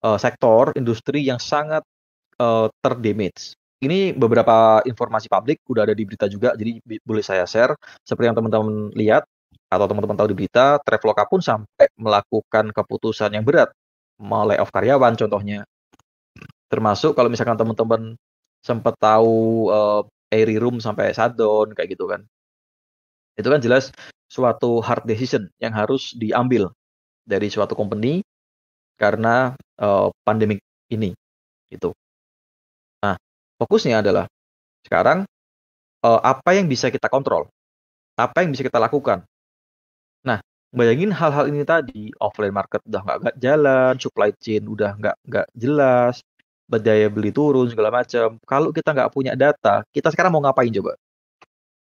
uh, sektor industri yang sangat uh, eh, terdamage. Ini beberapa informasi publik udah ada di berita juga, jadi boleh saya share. Seperti yang teman-teman lihat atau teman-teman tahu di berita, Traveloka pun sampai melakukan keputusan yang berat, off karyawan contohnya. Termasuk kalau misalkan teman-teman sempat tahu uh, Airy Room sampai Sadon kayak gitu kan. Itu kan jelas suatu hard decision yang harus diambil dari suatu company karena uh, pandemik ini gitu. Nah, fokusnya adalah sekarang uh, apa yang bisa kita kontrol? Apa yang bisa kita lakukan? Nah, bayangin hal-hal ini tadi, offline market udah nggak jalan, supply chain udah nggak nggak jelas, daya beli turun segala macam. Kalau kita nggak punya data, kita sekarang mau ngapain coba?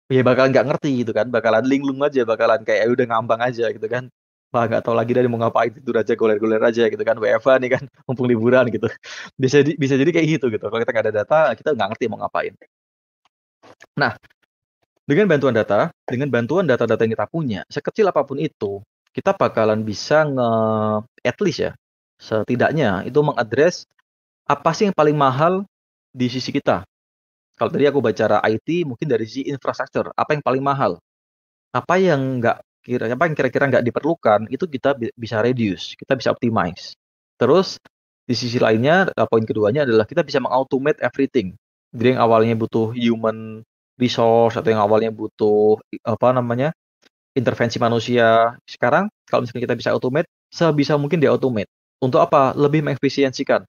ya bakalan nggak ngerti gitu kan bakalan linglung aja bakalan kayak eh, udah ngambang aja gitu kan bah nggak tahu lagi dari mau ngapain tidur aja goler-goler aja gitu kan WFA nih kan mumpung liburan gitu bisa bisa jadi kayak gitu gitu kalau kita nggak ada data kita nggak ngerti mau ngapain nah dengan bantuan data dengan bantuan data-data yang kita punya sekecil apapun itu kita bakalan bisa nge at least ya setidaknya itu mengadres apa sih yang paling mahal di sisi kita kalau tadi aku bicara IT, mungkin dari sisi infrastruktur, apa yang paling mahal? Apa yang nggak kira apa yang kira-kira nggak diperlukan itu kita bisa reduce, kita bisa optimize. Terus di sisi lainnya, eh, poin keduanya adalah kita bisa mengautomate everything. Jadi yang awalnya butuh human resource atau yang awalnya butuh apa namanya intervensi manusia, sekarang kalau misalnya kita bisa automate, sebisa mungkin di automate. Untuk apa? Lebih mengefisiensikan.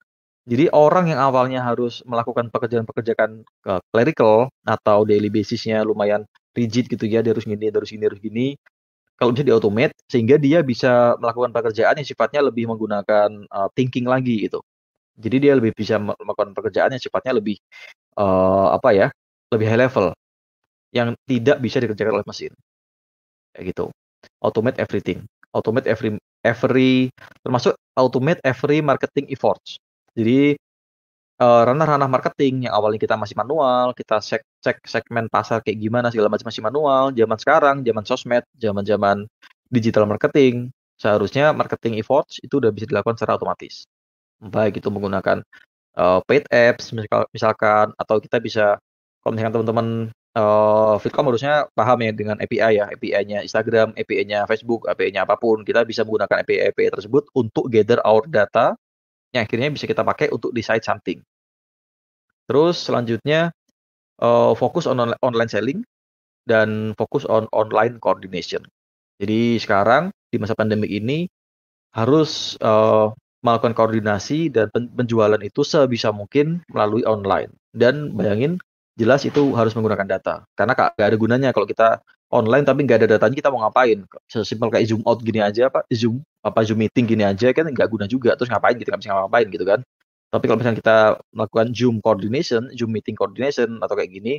Jadi orang yang awalnya harus melakukan pekerjaan-pekerjaan uh, clerical atau daily basisnya lumayan rigid gitu ya, dia harus gini, dia harus gini, harus gini. Kalau bisa di-automate sehingga dia bisa melakukan pekerjaan yang sifatnya lebih menggunakan uh, thinking lagi gitu. Jadi dia lebih bisa melakukan pekerjaan yang sifatnya lebih uh, apa ya, lebih high level yang tidak bisa dikerjakan oleh mesin. Kayak gitu. Automate everything, automate every every termasuk automate every marketing efforts jadi ranah-ranah marketing yang awalnya kita masih manual, kita cek cek segmen pasar kayak gimana segala macam masih manual. Zaman sekarang, zaman sosmed, zaman-zaman digital marketing, seharusnya marketing efforts itu udah bisa dilakukan secara otomatis. Baik itu menggunakan uh, paid apps misalkan atau kita bisa kalau misalkan teman-teman uh, Fitcom harusnya paham ya dengan API ya, API-nya Instagram, API-nya Facebook, API-nya apapun, kita bisa menggunakan API-API tersebut untuk gather our data yang akhirnya bisa kita pakai untuk decide something. Terus selanjutnya uh, fokus on online selling dan fokus on online coordination. Jadi sekarang di masa pandemi ini harus uh, melakukan koordinasi dan penjualan itu sebisa mungkin melalui online. Dan bayangin jelas itu harus menggunakan data karena nggak ada gunanya kalau kita online tapi nggak ada datanya kita mau ngapain sesimpel kayak zoom out gini aja apa zoom apa zoom meeting gini aja kan nggak guna juga terus ngapain gitu nggak bisa ngapain gitu kan tapi kalau misalnya kita melakukan zoom coordination zoom meeting coordination atau kayak gini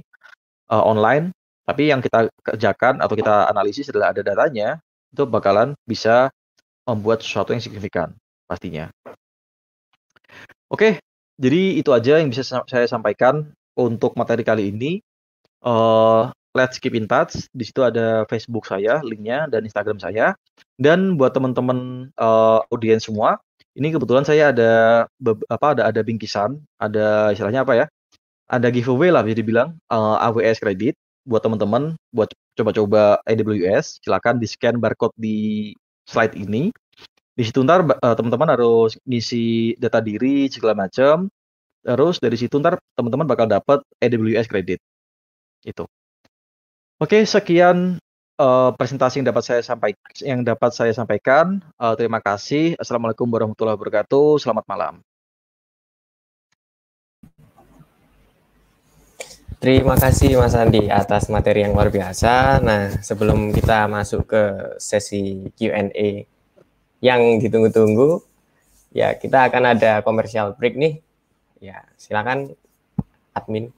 uh, online tapi yang kita kerjakan atau kita analisis adalah ada datanya itu bakalan bisa membuat sesuatu yang signifikan pastinya oke jadi itu aja yang bisa saya sampaikan untuk materi kali ini uh, Let's Keep in Touch. Di situ ada Facebook saya, linknya dan Instagram saya. Dan buat teman-teman uh, audiens semua, ini kebetulan saya ada apa ada ada bingkisan, ada istilahnya apa ya? Ada giveaway lah bisa dibilang uh, eh, AWS kredit buat teman-teman buat coba-coba AWS, silakan di scan barcode di slide ini. Di situ ntar uh, teman-teman harus ngisi data diri segala macam. Terus dari situ ntar teman-teman bakal dapat AWS kredit. Itu. Oke, sekian uh, presentasi yang dapat saya sampaikan. Yang dapat saya sampaikan. Uh, terima kasih. Assalamualaikum warahmatullahi wabarakatuh. Selamat malam. Terima kasih Mas Andi atas materi yang luar biasa. Nah, sebelum kita masuk ke sesi Q&A yang ditunggu-tunggu, ya kita akan ada komersial break nih. Ya, silakan admin.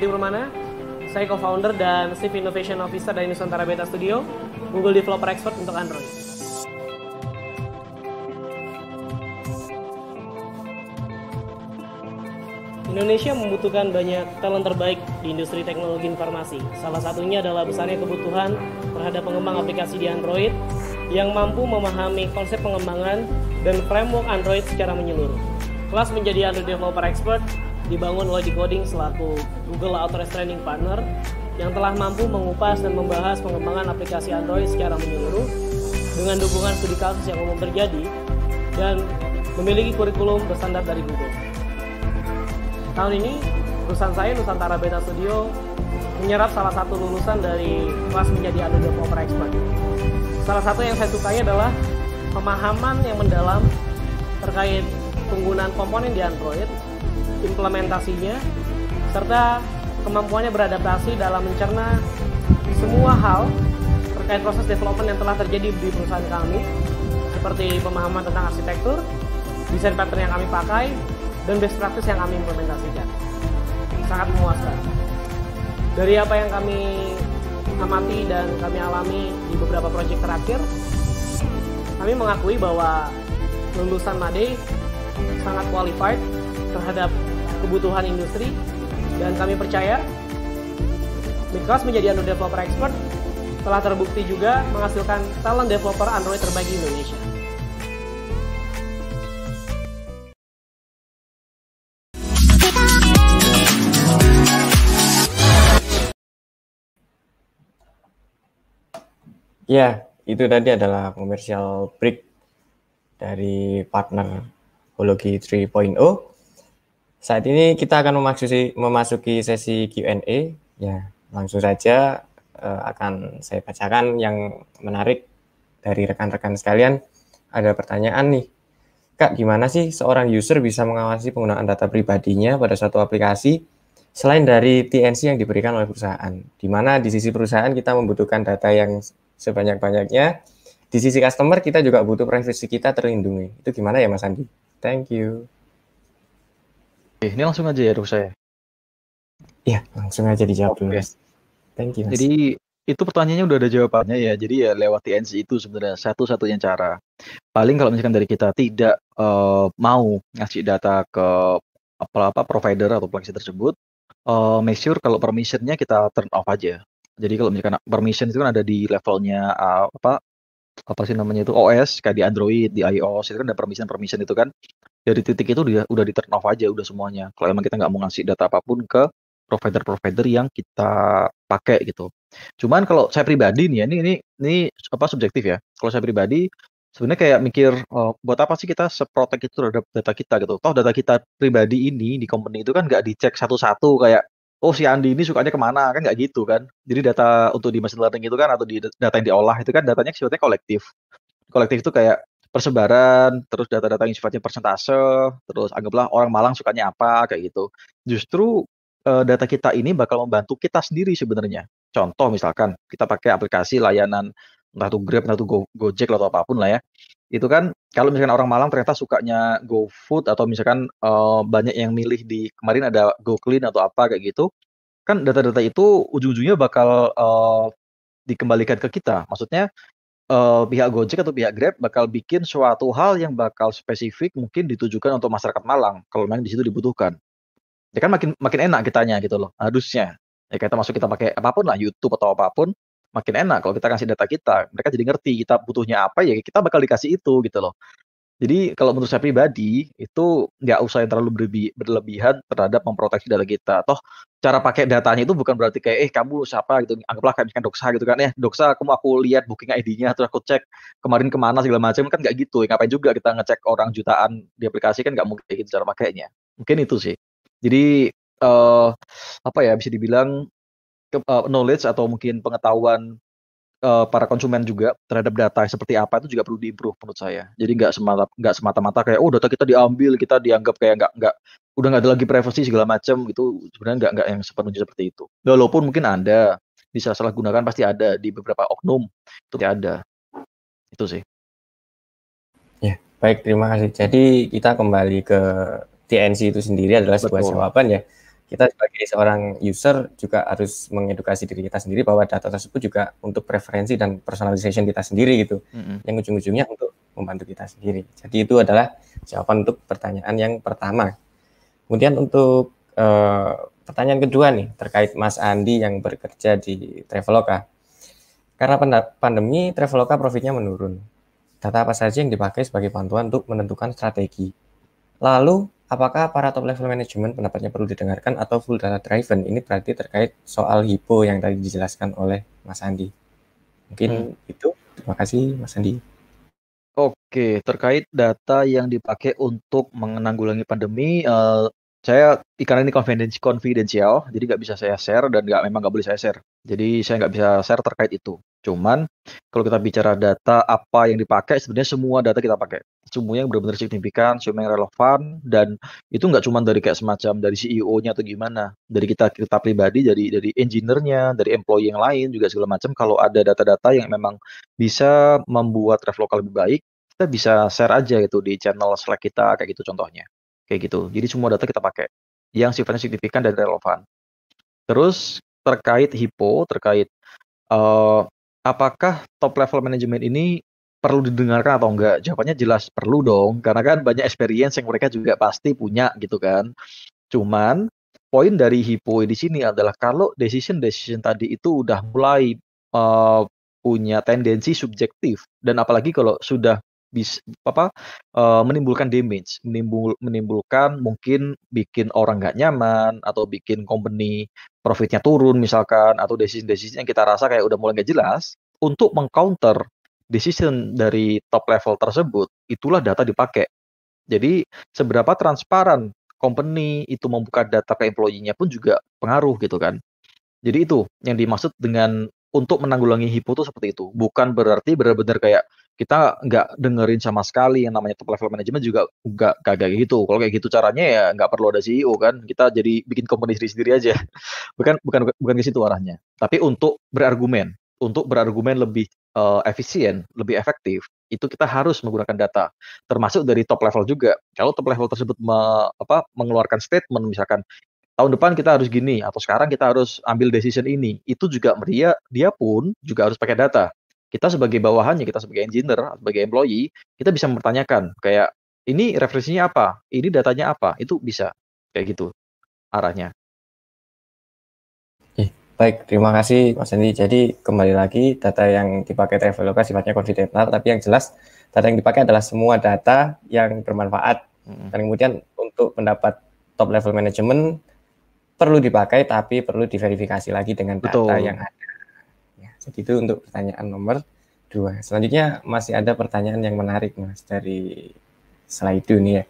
Widi Permana. Saya co-founder dan Chief Innovation Officer dari Nusantara Beta Studio, Google Developer Expert untuk Android. Indonesia membutuhkan banyak talent terbaik di industri teknologi informasi. Salah satunya adalah besarnya kebutuhan terhadap pengembang aplikasi di Android yang mampu memahami konsep pengembangan dan framework Android secara menyeluruh. Kelas menjadi Android Developer Expert dibangun oleh Decoding selaku Google Authorized Training Partner yang telah mampu mengupas dan membahas pengembangan aplikasi Android secara menyeluruh dengan dukungan studi kasus yang umum terjadi dan memiliki kurikulum bersandar dari Google. Tahun ini, perusahaan saya Nusantara Beta Studio menyerap salah satu lulusan dari kelas menjadi Adobe Developer Expert. Salah satu yang saya sukai adalah pemahaman yang mendalam terkait penggunaan komponen di Android implementasinya, serta kemampuannya beradaptasi dalam mencerna semua hal terkait proses development yang telah terjadi di perusahaan kami, seperti pemahaman tentang arsitektur, desain pattern yang kami pakai, dan best practice yang kami implementasikan. Sangat memuaskan. Dari apa yang kami amati dan kami alami di beberapa proyek terakhir, kami mengakui bahwa lulusan MADE sangat qualified terhadap kebutuhan industri dan kami percaya Mikros menjadi Android Developer Expert telah terbukti juga menghasilkan talent developer Android terbaik di Indonesia. Ya, itu tadi adalah komersial break dari partner Hologi 3.0. Saat ini kita akan memasuki, memasuki sesi Q&A. Ya, langsung saja uh, akan saya bacakan yang menarik dari rekan-rekan sekalian. Ada pertanyaan nih, Kak, gimana sih seorang user bisa mengawasi penggunaan data pribadinya pada suatu aplikasi selain dari TNC yang diberikan oleh perusahaan? Di mana di sisi perusahaan kita membutuhkan data yang sebanyak-banyaknya, di sisi customer kita juga butuh privasi kita terlindungi. Itu gimana ya Mas Andi? Thank you. Oke, eh, ini langsung aja ya dok saya. Iya, langsung aja dijawab dulu. Okay. Thank you. Mas. Jadi itu pertanyaannya udah ada jawabannya ya. Jadi ya lewat TNC itu sebenarnya satu-satunya cara. Paling kalau misalkan dari kita tidak uh, mau ngasih data ke apa apa provider atau aplikasi tersebut, uh, make sure kalau permissionnya kita turn off aja. Jadi kalau misalkan permission itu kan ada di levelnya uh, apa apa sih namanya itu OS kayak di Android, di iOS itu kan ada permission-permission itu kan. Ya, Dari titik itu dia udah di turn off aja udah semuanya. Kalau emang kita nggak mau ngasih data apapun ke provider-provider yang kita pakai gitu. Cuman kalau saya pribadi nih ya, ini ini ini apa subjektif ya. Kalau saya pribadi sebenarnya kayak mikir oh, buat apa sih kita seprotek itu terhadap data kita gitu. Toh data kita pribadi ini di company itu kan nggak dicek satu-satu kayak oh si Andi ini sukanya kemana kan nggak gitu kan jadi data untuk di machine learning itu kan atau di data yang diolah itu kan datanya sifatnya kolektif kolektif itu kayak persebaran terus data-data yang sifatnya persentase terus anggaplah orang Malang sukanya apa kayak gitu justru eh, data kita ini bakal membantu kita sendiri sebenarnya contoh misalkan kita pakai aplikasi layanan entah itu Grab entah itu Go Gojek atau apapun lah ya itu kan kalau misalkan orang Malang ternyata sukanya GoFood atau misalkan uh, banyak yang milih di kemarin ada GoClean atau apa kayak gitu, kan data-data itu ujung-ujungnya bakal uh, dikembalikan ke kita. Maksudnya uh, pihak Gojek atau pihak Grab bakal bikin suatu hal yang bakal spesifik mungkin ditujukan untuk masyarakat Malang kalau memang di situ dibutuhkan. Ya kan makin makin enak kitanya gitu loh harusnya. Ya kan kita masuk kita pakai apapun lah YouTube atau apapun makin enak kalau kita kasih data kita mereka jadi ngerti kita butuhnya apa ya kita bakal dikasih itu gitu loh jadi kalau menurut saya pribadi itu nggak usah yang terlalu berlebihan terhadap memproteksi data kita. Toh cara pakai datanya itu bukan berarti kayak eh kamu siapa gitu. Anggaplah kayak misalkan doksa gitu kan ya. Doksa kamu aku lihat booking ID-nya terus aku cek kemarin kemana segala macam kan nggak gitu. Ya, ngapain juga kita ngecek orang jutaan di aplikasi kan nggak mungkin gitu cara pakainya. Mungkin itu sih. Jadi eh uh, apa ya bisa dibilang ke, uh, knowledge atau mungkin pengetahuan uh, para konsumen juga terhadap data seperti apa itu juga perlu diimprove menurut saya. Jadi nggak semata nggak semata-mata kayak oh data kita diambil kita dianggap kayak nggak nggak udah nggak ada lagi privasi segala macam gitu sebenarnya nggak nggak yang sepenuhnya seperti itu. Walaupun mungkin anda bisa salah gunakan pasti ada di beberapa oknum itu ada itu sih. Ya baik terima kasih. Jadi kita kembali ke TNC itu sendiri adalah sebuah Betul. jawaban ya kita sebagai seorang user juga harus mengedukasi diri kita sendiri bahwa data tersebut juga untuk preferensi dan personalization kita sendiri gitu mm-hmm. yang ujung-ujungnya untuk membantu kita sendiri jadi itu adalah jawaban untuk pertanyaan yang pertama kemudian untuk uh, pertanyaan kedua nih terkait Mas Andi yang bekerja di Traveloka karena pandemi Traveloka profitnya menurun data apa saja yang dipakai sebagai bantuan untuk menentukan strategi lalu Apakah para top level management pendapatnya perlu didengarkan atau full data driven? Ini berarti terkait soal hipo yang tadi dijelaskan oleh Mas Andi. Mungkin hmm. itu. Terima kasih Mas Andi. Oke, terkait data yang dipakai untuk menanggulangi pandemi, uh, saya karena ini confidence confidential, jadi nggak bisa saya share dan nggak memang nggak boleh saya share. Jadi saya nggak bisa share terkait itu. Cuman kalau kita bicara data apa yang dipakai, sebenarnya semua data kita pakai, semua yang benar-benar signifikan, semua yang relevan dan itu nggak cuma dari kayak semacam dari CEO-nya atau gimana, dari kita kita pribadi, dari dari engineernya dari employee yang lain juga segala macam. Kalau ada data-data yang memang bisa membuat travel lokal lebih baik, kita bisa share aja gitu di channel Slack kita kayak gitu contohnya kayak gitu. Jadi semua data kita pakai yang sifatnya signifikan dan relevan. Terus terkait hipo, terkait uh, apakah top level manajemen ini perlu didengarkan atau enggak? Jawabannya jelas perlu dong, karena kan banyak experience yang mereka juga pasti punya gitu kan. Cuman poin dari hipo di sini adalah kalau decision decision tadi itu udah mulai uh, punya tendensi subjektif dan apalagi kalau sudah bisa apa uh, menimbulkan damage, menimbul menimbulkan mungkin bikin orang nggak nyaman atau bikin company profitnya turun misalkan atau decision-decision yang kita rasa kayak udah mulai nggak jelas untuk mengcounter decision dari top level tersebut itulah data dipakai. Jadi seberapa transparan company itu membuka data ke employee-nya pun juga pengaruh gitu kan. Jadi itu yang dimaksud dengan untuk menanggulangi hipo itu seperti itu. Bukan berarti benar-benar kayak kita nggak dengerin sama sekali yang namanya top level management juga nggak kagak gitu. Kalau kayak gitu caranya ya nggak perlu ada CEO kan. Kita jadi bikin company sendiri sendiri aja. [laughs] bukan bukan bukan ke situ arahnya. Tapi untuk berargumen, untuk berargumen lebih uh, efisien, lebih efektif, itu kita harus menggunakan data. Termasuk dari top level juga. Kalau top level tersebut me, apa, mengeluarkan statement misalkan tahun depan kita harus gini atau sekarang kita harus ambil decision ini, itu juga dia dia pun juga harus pakai data kita sebagai bawahannya, kita sebagai engineer, sebagai employee, kita bisa mempertanyakan kayak ini referensinya apa, ini datanya apa, itu bisa kayak gitu arahnya. Baik, terima kasih Mas Andi. Jadi kembali lagi data yang dipakai Traveloka sifatnya confidential, tapi yang jelas data yang dipakai adalah semua data yang bermanfaat. Hmm. Dan kemudian untuk pendapat top level manajemen perlu dipakai, tapi perlu diverifikasi lagi dengan data Betul. yang ada. Jadi itu untuk pertanyaan nomor dua. Selanjutnya masih ada pertanyaan yang menarik mas dari slide nih ya.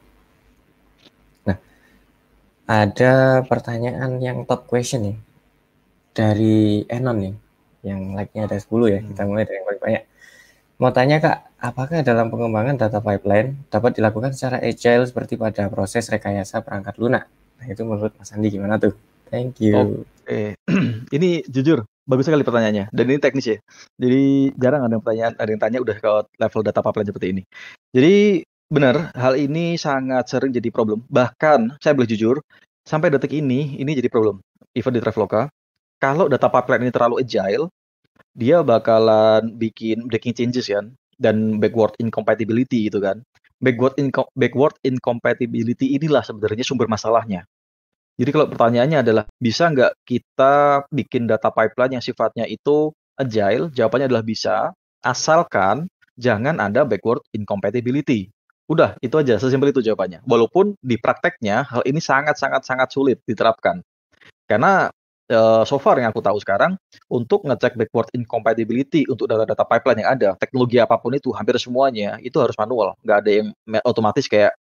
Nah, ada pertanyaan yang top question nih dari Enon nih yang like-nya ada 10 ya. Kita mulai dari yang paling banyak. Mau tanya Kak, apakah dalam pengembangan data pipeline dapat dilakukan secara agile seperti pada proses rekayasa perangkat lunak? Nah itu menurut Mas Andi gimana tuh? Thank you. Oke, eh. [clears throat] ini jujur bagus sekali pertanyaannya dan ini teknis ya jadi jarang ada yang pertanyaan ada yang tanya udah ke level data pipeline seperti ini jadi benar hal ini sangat sering jadi problem bahkan saya boleh jujur sampai detik ini ini jadi problem even di Traveloka kalau data pipeline ini terlalu agile dia bakalan bikin breaking changes ya. dan backward incompatibility gitu kan backward inco backward incompatibility inilah sebenarnya sumber masalahnya jadi kalau pertanyaannya adalah bisa nggak kita bikin data pipeline yang sifatnya itu agile? Jawabannya adalah bisa, asalkan jangan ada backward incompatibility. Udah, itu aja, sesimpel itu jawabannya. Walaupun di prakteknya hal ini sangat-sangat-sangat sulit diterapkan. Karena eh, so far yang aku tahu sekarang untuk ngecek backward incompatibility untuk data-data pipeline yang ada teknologi apapun itu hampir semuanya itu harus manual nggak ada yang otomatis kayak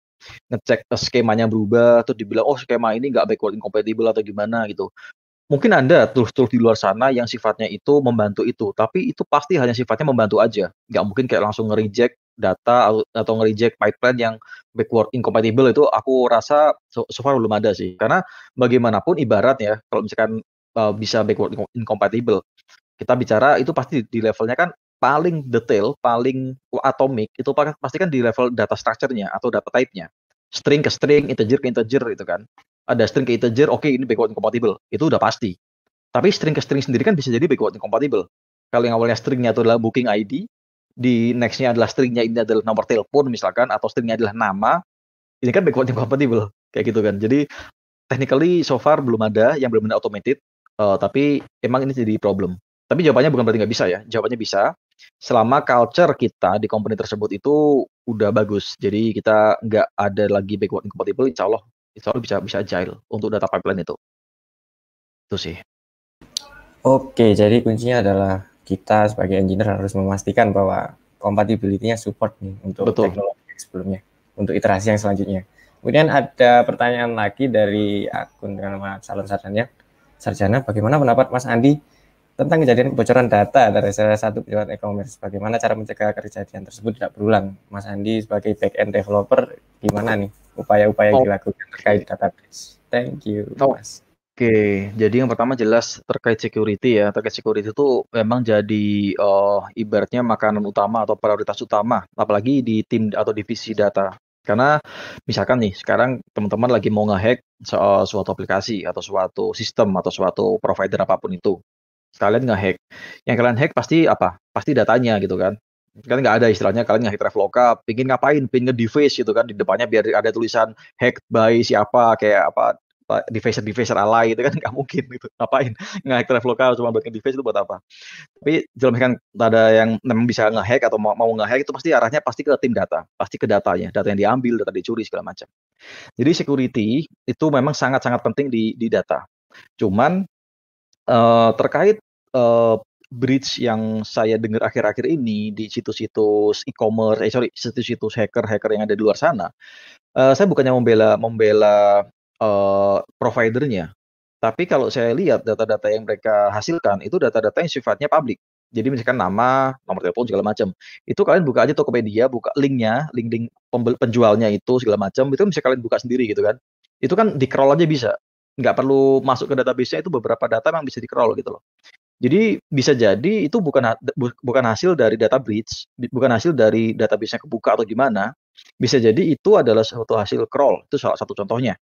ngecek eh, skemanya berubah atau dibilang oh skema ini nggak backward incompatible atau gimana gitu mungkin ada tools-tools di luar sana yang sifatnya itu membantu itu tapi itu pasti hanya sifatnya membantu aja nggak mungkin kayak langsung nge-reject data atau nge-reject pipeline yang backward incompatible itu aku rasa so, so far belum ada sih karena bagaimanapun ibaratnya kalau misalkan uh, bisa backward incompatible kita bicara itu pasti di levelnya kan paling detail, paling atomik itu pasti kan di level data structure-nya atau data type-nya. String ke string, integer ke integer itu kan. Ada string ke integer, oke okay, ini backward incompatible. Itu udah pasti. Tapi string ke string sendiri kan bisa jadi backward incompatible. Kalau yang awalnya stringnya itu adalah booking ID, di nextnya adalah stringnya ini adalah nomor telepon misalkan, atau stringnya adalah nama, ini kan backward incompatible kayak gitu kan. Jadi technically so far belum ada yang benar-benar automated, uh, tapi emang ini jadi problem. Tapi jawabannya bukan berarti nggak bisa ya. Jawabannya bisa, selama culture kita di company tersebut itu udah bagus. Jadi kita nggak ada lagi backward incompatible, insya Allah, insya Allah bisa bisa agile untuk data pipeline itu. Itu sih. Oke, jadi kuncinya adalah kita sebagai engineer harus memastikan bahwa compatibility-nya support nih untuk Betul. teknologi sebelumnya, untuk iterasi yang selanjutnya. Kemudian ada pertanyaan lagi dari akun dengan nama calon Sarjana. Sarjana, bagaimana pendapat Mas Andi tentang kejadian kebocoran data dari salah satu pejabat e-commerce. Bagaimana cara mencegah kejadian tersebut tidak berulang? Mas Andi sebagai back end developer, gimana nih upaya-upaya yang oh. dilakukan terkait database? Thank you, oh. Mas. Oke, jadi yang pertama jelas terkait security ya. Terkait security itu memang jadi uh, ibaratnya makanan utama atau prioritas utama, apalagi di tim atau divisi data. Karena misalkan nih sekarang teman-teman lagi mau ngehack eh, suatu aplikasi atau suatu sistem atau suatu provider apapun itu kalian ngehack. Yang kalian hack pasti apa? Pasti datanya gitu kan. Kan nggak ada istilahnya kalian ngehack Traveloka, pingin ngapain? Pingin nge device gitu kan di depannya biar ada tulisan hack by siapa kayak apa defacer defacer ala itu kan [laughs] nggak mungkin gitu ngapain ngehack traveloka cuma buat device itu buat apa tapi jelek kan ada yang memang bisa ngehack atau mau, mau ngehack itu pasti arahnya pasti ke tim data pasti ke datanya data yang diambil data dicuri segala macam jadi security itu memang sangat sangat penting di di data cuman Eh, terkait uh, bridge yang saya dengar akhir-akhir ini di situs-situs e-commerce, eh sorry, situs-situs hacker-hacker yang ada di luar sana, uh, saya bukannya membela membela uh, providernya, tapi kalau saya lihat data-data yang mereka hasilkan itu data-data yang sifatnya publik. Jadi misalkan nama, nomor telepon segala macam. Itu kalian buka aja Tokopedia, buka linknya, link link penjualnya itu segala macam. Itu bisa kalian buka sendiri gitu kan. Itu kan di crawl aja bisa nggak perlu masuk ke database-nya itu beberapa data yang bisa dikerol gitu loh. Jadi bisa jadi itu bukan bukan hasil dari data breach, bukan hasil dari database-nya kebuka atau gimana. Bisa jadi itu adalah suatu hasil crawl, itu salah satu contohnya.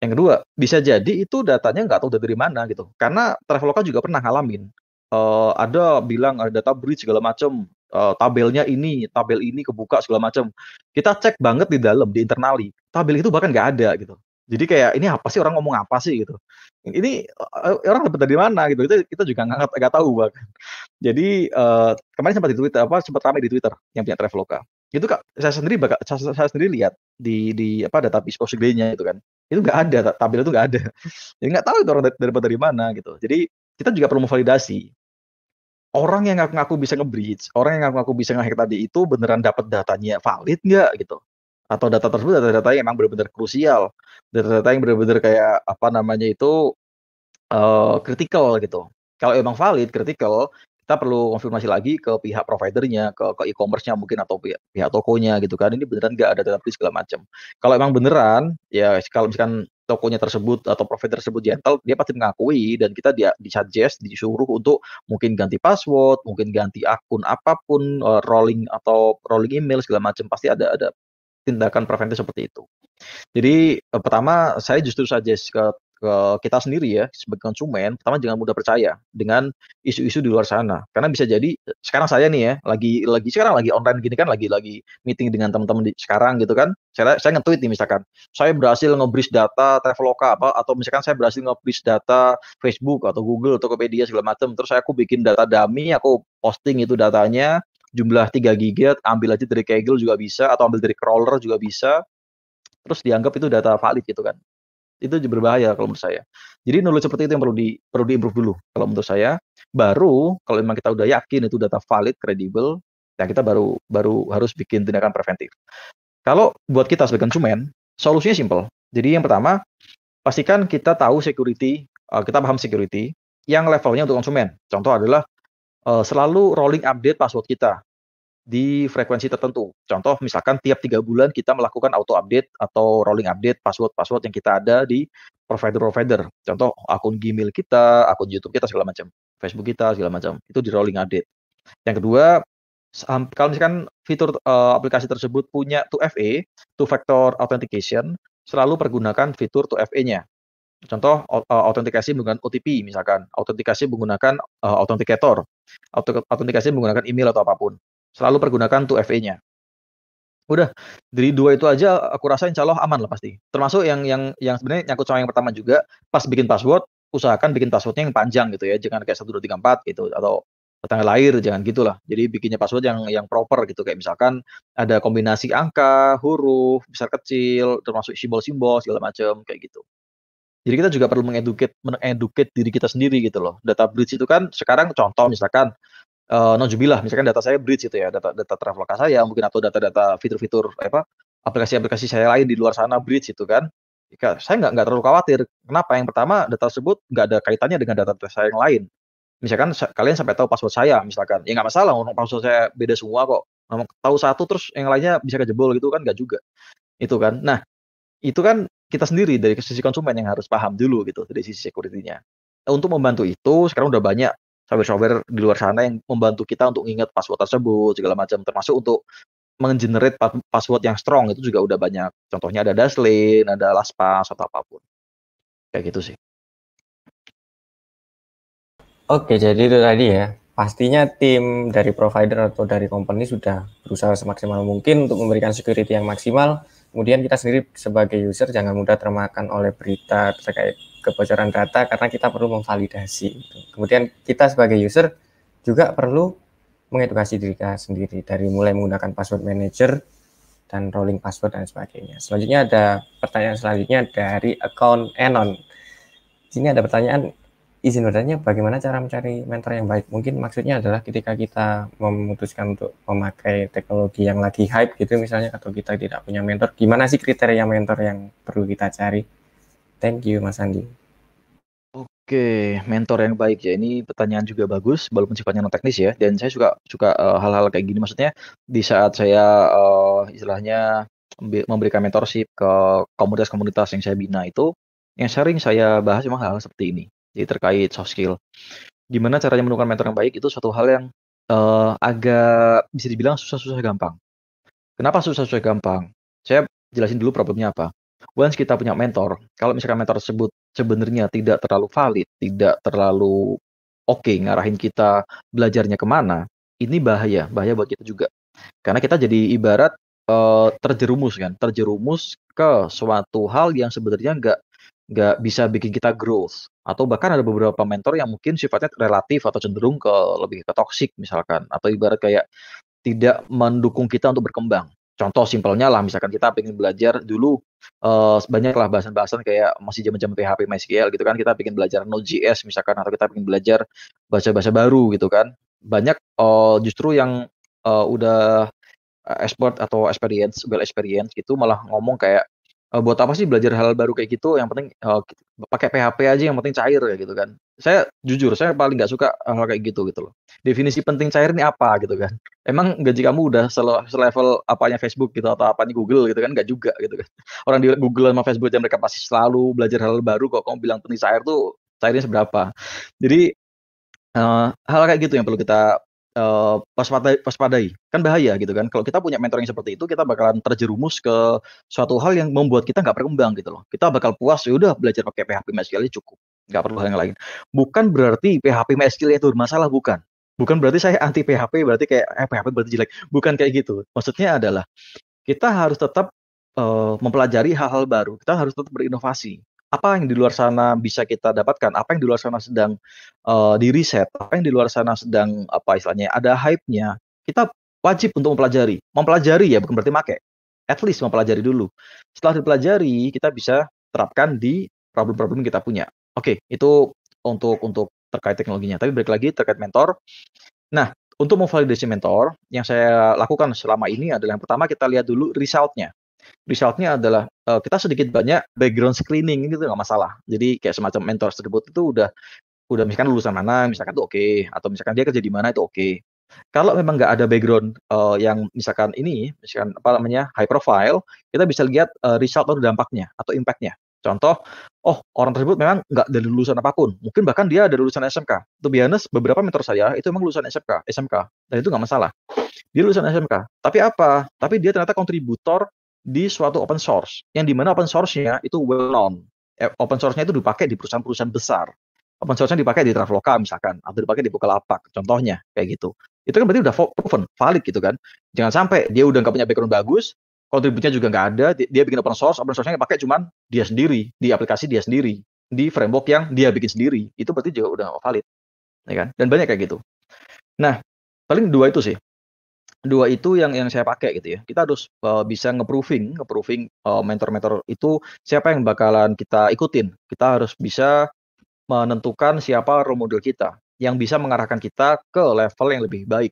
Yang kedua, bisa jadi itu datanya nggak tahu dari mana gitu. Karena Traveloka juga pernah ngalamin. Uh, ada bilang ada data breach segala macam, uh, eh, tabelnya ini, tabel ini kebuka segala macam. Kita cek banget di dalam, di internali. Tabel itu bahkan nggak ada gitu. Jadi kayak ini apa sih orang ngomong apa sih gitu. Ini eh, orang dapat dari mana gitu. Kita kita juga nggak nggak tahu bahkan. Jadi uh, kemarin sempat di Twitter apa sempat ramai di Twitter yang punya Traveloka. Itu kak saya sendiri bakal saya, saya sendiri lihat di di apa ada Postgre-nya gitu kan. Itu nggak ada tabel itu nggak ada. [laughs] Jadi nggak tahu itu orang dapat dari mana gitu. Jadi kita juga perlu validasi orang yang ngaku-ngaku bisa nge bridge orang yang ngaku-ngaku bisa nge-hack tadi itu beneran dapat datanya valid nggak gitu atau data tersebut data-data yang emang benar-benar krusial data-data yang benar-benar kayak apa namanya itu kritikal eh, uh, gitu kalau emang valid kritikal kita perlu konfirmasi lagi ke pihak providernya, ke, ke e-commerce-nya mungkin atau pihak, pihak tokonya gitu kan. Ini beneran nggak ada data pribadi segala macam. Kalau emang beneran, ya kalau misalkan tokonya tersebut atau provider tersebut gentle, dia pasti mengakui dan kita dia di suggest, disuruh untuk mungkin ganti password, mungkin ganti akun apapun, eh, rolling atau rolling email segala macam pasti ada ada tindakan preventif seperti itu. Jadi eh, pertama saya justru suggest ke, ke kita sendiri ya sebagai konsumen, pertama jangan mudah percaya dengan isu-isu di luar sana. Karena bisa jadi sekarang saya nih ya lagi lagi sekarang lagi online gini kan lagi lagi meeting dengan teman-teman di sekarang gitu kan. Saya saya nge-tweet nih misalkan, saya berhasil nge-breach data Traveloka apa atau misalkan saya berhasil nge-breach data Facebook atau Google, atau Tokopedia segala macam. Terus saya aku bikin data dummy, aku posting itu datanya jumlah 3 gigabit, ambil aja dari Kaggle juga bisa atau ambil dari crawler juga bisa terus dianggap itu data valid gitu kan itu berbahaya kalau menurut saya jadi knowledge seperti itu yang perlu di perlu diimprove dulu kalau menurut saya baru kalau memang kita udah yakin itu data valid kredibel ya kita baru baru harus bikin tindakan preventif kalau buat kita sebagai konsumen solusinya simple jadi yang pertama pastikan kita tahu security eh, kita paham security yang levelnya untuk konsumen contoh adalah eh, selalu rolling update password kita di frekuensi tertentu. Contoh misalkan tiap tiga bulan kita melakukan auto update atau rolling update password-password yang kita ada di provider-provider. Contoh akun Gmail kita, akun YouTube kita segala macam, Facebook kita segala macam. Itu di rolling update. Yang kedua, kalau misalkan fitur uh, aplikasi tersebut punya 2FA, two e, factor authentication, selalu pergunakan fitur 2FA-nya. Contoh eh, autentikasi menggunakan OTP misalkan, autentikasi menggunakan uh, authenticator, autentikasi menggunakan email atau apapun. Selalu pergunakan 2FA-nya. Udah, dari dua itu aja aku rasa insya Allah aman lah pasti. Termasuk yang yang yang sebenarnya nyangkut sama yang pertama juga, pas bikin password, usahakan bikin passwordnya yang panjang gitu ya, jangan kayak satu dua tiga empat gitu, atau tanggal lahir jangan gitulah. Jadi bikinnya password yang yang proper gitu kayak misalkan ada kombinasi angka, huruf, besar kecil, termasuk simbol-simbol segala macam kayak gitu. Jadi kita juga perlu mengeduket mengeduket diri kita sendiri gitu loh. Data breach itu kan sekarang contoh misalkan uh, eh, nonjubilah misalkan data saya bridge itu ya data data traveloka saya mungkin atau data-data fitur-fitur apa aplikasi-aplikasi saya lain di luar sana bridge itu kan saya nggak nggak terlalu khawatir kenapa yang pertama data tersebut nggak ada kaitannya dengan data saya yang lain misalkan kalian sampai tahu password saya misalkan ya nggak masalah password saya beda semua kok ngomong tahu satu terus yang lainnya bisa kejebol gitu kan nggak juga itu kan nah itu kan kita sendiri dari sisi konsumen yang harus paham dulu gitu dari sisi security-nya untuk membantu itu sekarang udah banyak software-software di luar sana yang membantu kita untuk ingat password tersebut segala macam termasuk untuk mengenerate password yang strong itu juga udah banyak contohnya ada Dashlane ada LastPass atau apapun kayak gitu sih Oke, jadi itu tadi ya. Pastinya tim dari provider atau dari company sudah berusaha semaksimal mungkin untuk memberikan security yang maksimal. Kemudian kita sendiri sebagai user jangan mudah termakan oleh berita terkait kebocoran data karena kita perlu memvalidasi. Kemudian kita sebagai user juga perlu mengedukasi diri kita sendiri dari mulai menggunakan password manager dan rolling password dan sebagainya. Selanjutnya ada pertanyaan selanjutnya dari account Anon. Sini ada pertanyaan izin bertanya bagaimana cara mencari mentor yang baik. Mungkin maksudnya adalah ketika kita memutuskan untuk memakai teknologi yang lagi hype gitu misalnya atau kita tidak punya mentor, gimana sih kriteria mentor yang perlu kita cari? Thank you Mas Andi. Oke, mentor yang baik ya. Ini pertanyaan juga bagus, walaupun sifatnya non teknis ya. Dan saya suka suka eh, hal-hal uh, kayak gini. Maksudnya di saat saya uh, istilahnya memberikan mentorship ke komunitas-komunitas yang saya bina itu, yang sering saya bahas memang hal-hal seperti ini. Jadi terkait soft skill. Gimana caranya menemukan mentor yang baik itu suatu hal yang uh, agak bisa dibilang susah-susah gampang. Kenapa susah-susah gampang? Saya jelasin dulu problemnya apa once kita punya mentor, kalau misalkan mentor tersebut sebenarnya tidak terlalu valid, tidak terlalu oke okay, ngarahin kita belajarnya kemana, ini bahaya, bahaya buat kita juga. Karena kita jadi ibarat uh, terjerumus kan, terjerumus ke suatu hal yang sebenarnya nggak nggak bisa bikin kita growth atau bahkan ada beberapa mentor yang mungkin sifatnya relatif atau cenderung ke lebih ke toksik misalkan atau ibarat kayak tidak mendukung kita untuk berkembang Contoh simpelnya lah, misalkan kita pengen belajar dulu uh, banyaklah bahasan-bahasan kayak masih zaman-zaman PHP, MySQL gitu kan, kita pengen belajar Node.js misalkan atau kita pengen belajar bahasa-bahasa baru gitu kan. Banyak uh, justru yang uh, udah expert atau experience, well experience gitu malah ngomong kayak buat apa sih belajar hal baru kayak gitu? Yang penting uh, pakai PHP aja, yang penting cair ya gitu kan saya jujur saya paling nggak suka hal kayak gitu gitu loh definisi penting cair ini apa gitu kan emang gaji kamu udah selevel apanya Facebook gitu atau apanya Google gitu kan nggak juga gitu kan [laughs] orang di Google sama Facebook aja mereka pasti selalu belajar hal -hal baru kok kamu bilang penting cair tuh cairnya seberapa jadi uh, hal kayak gitu yang perlu kita uh, waspadai, waspadai kan bahaya gitu kan kalau kita punya mentoring seperti itu kita bakalan terjerumus ke suatu hal yang membuat kita nggak berkembang gitu loh kita bakal puas ya udah belajar pakai PHP MySQL cukup nggak perlu hal yang lain. Bukan berarti PHP MySQL itu bermasalah, bukan. Bukan berarti saya anti PHP, berarti kayak eh, PHP berarti jelek. Bukan kayak gitu. Maksudnya adalah kita harus tetap uh, mempelajari hal-hal baru. Kita harus tetap berinovasi. Apa yang di luar sana bisa kita dapatkan? Apa yang di luar sana sedang uh, eh, di riset? Apa yang di luar sana sedang apa istilahnya? Ada hype-nya. Kita wajib untuk mempelajari. Mempelajari ya bukan berarti make. At least mempelajari dulu. Setelah dipelajari, kita bisa terapkan di problem-problem kita punya. Oke, itu untuk untuk terkait teknologinya. Tapi balik lagi terkait mentor. Nah, untuk memvalidasi mentor, yang saya lakukan selama ini adalah yang pertama kita lihat dulu resultnya. Resultnya adalah uh, kita sedikit banyak background screening ini gitu nggak masalah. Jadi kayak semacam mentor tersebut itu udah udah misalkan lulusan mana, misalkan itu oke, okay. atau misalkan dia kerja di mana itu oke. Okay. Kalau memang nggak ada background uh, yang misalkan ini, misalkan apa namanya high profile, kita bisa lihat uh, result atau dampaknya atau impactnya. Contoh, oh orang tersebut memang nggak dari lulusan apapun. Mungkin bahkan dia ada lulusan SMK. To be beberapa mentor saya itu memang lulusan SMK, SMK. Dan itu nggak masalah. Dia lulusan SMK. Tapi apa? Tapi dia ternyata kontributor di suatu open source. Yang dimana open source-nya itu well known. Eh, open source-nya itu dipakai di perusahaan-perusahaan besar. Open source-nya dipakai di Traveloka misalkan. Atau dipakai di Bukalapak. Contohnya kayak gitu. Itu kan berarti udah proven, valid gitu kan. Jangan sampai dia udah nggak punya background bagus, kontributnya juga nggak ada dia bikin open source open source-nya pakai cuman dia sendiri di aplikasi dia sendiri di framework yang dia bikin sendiri itu berarti juga udah valid ya kan dan banyak kayak gitu nah paling dua itu sih dua itu yang yang saya pakai gitu ya kita harus uh, bisa nge-proofing uh, mentor-mentor itu siapa yang bakalan kita ikutin kita harus bisa menentukan siapa role model kita yang bisa mengarahkan kita ke level yang lebih baik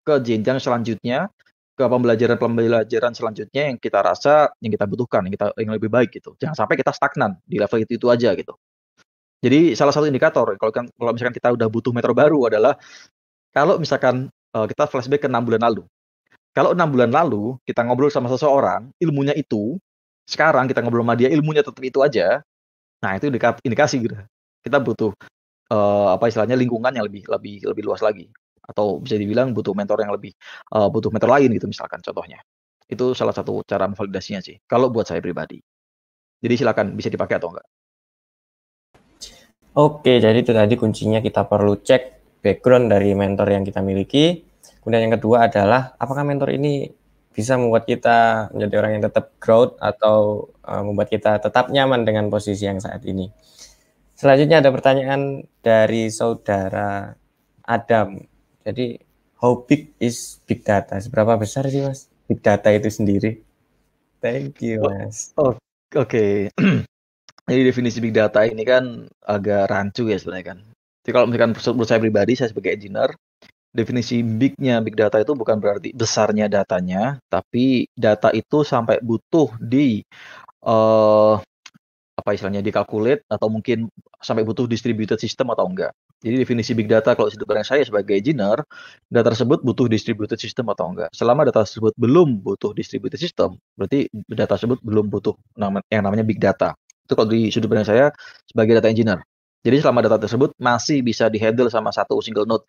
ke jenjang selanjutnya ke pembelajaran-pembelajaran selanjutnya yang kita rasa yang kita butuhkan, yang kita yang lebih baik gitu. Jangan sampai kita stagnan di level itu itu aja gitu. Jadi salah satu indikator kalau kan kalau misalkan kita udah butuh metro baru adalah kalau misalkan uh, kita flashback ke enam bulan lalu. Kalau enam bulan lalu kita ngobrol sama seseorang ilmunya itu, sekarang kita ngobrol sama dia ilmunya tetap itu aja. Nah itu indikasi gitu. Kita butuh uh, apa istilahnya lingkungan yang lebih lebih lebih luas lagi atau bisa dibilang butuh mentor yang lebih uh, butuh mentor lain gitu misalkan contohnya itu salah satu cara validasinya sih kalau buat saya pribadi jadi silakan bisa dipakai atau enggak Oke, jadi itu tadi kuncinya kita perlu cek background dari mentor yang kita miliki. Kemudian yang kedua adalah apakah mentor ini bisa membuat kita menjadi orang yang tetap growth atau uh, membuat kita tetap nyaman dengan posisi yang saat ini. Selanjutnya ada pertanyaan dari saudara Adam. Jadi how big is big data? Seberapa besar sih mas big data itu sendiri? Thank you oh, mas. Oh, Oke. okay. [clears throat] Jadi definisi big data ini kan agak rancu ya sebenarnya kan. Jadi kalau misalkan menurut saya pribadi, saya sebagai engineer, definisi bignya big data itu bukan berarti besarnya datanya, tapi data itu sampai butuh di uh, apa istilahnya dikalkulat atau mungkin sampai butuh distributed system atau enggak. Jadi definisi big data kalau sudut pandang saya sebagai engineer, data tersebut butuh distributed system atau enggak. Selama data tersebut belum butuh distributed system, berarti data tersebut belum butuh yang namanya big data. Itu kalau di sudut pandang saya sebagai data engineer. Jadi selama data tersebut masih bisa dihandle sama satu single node,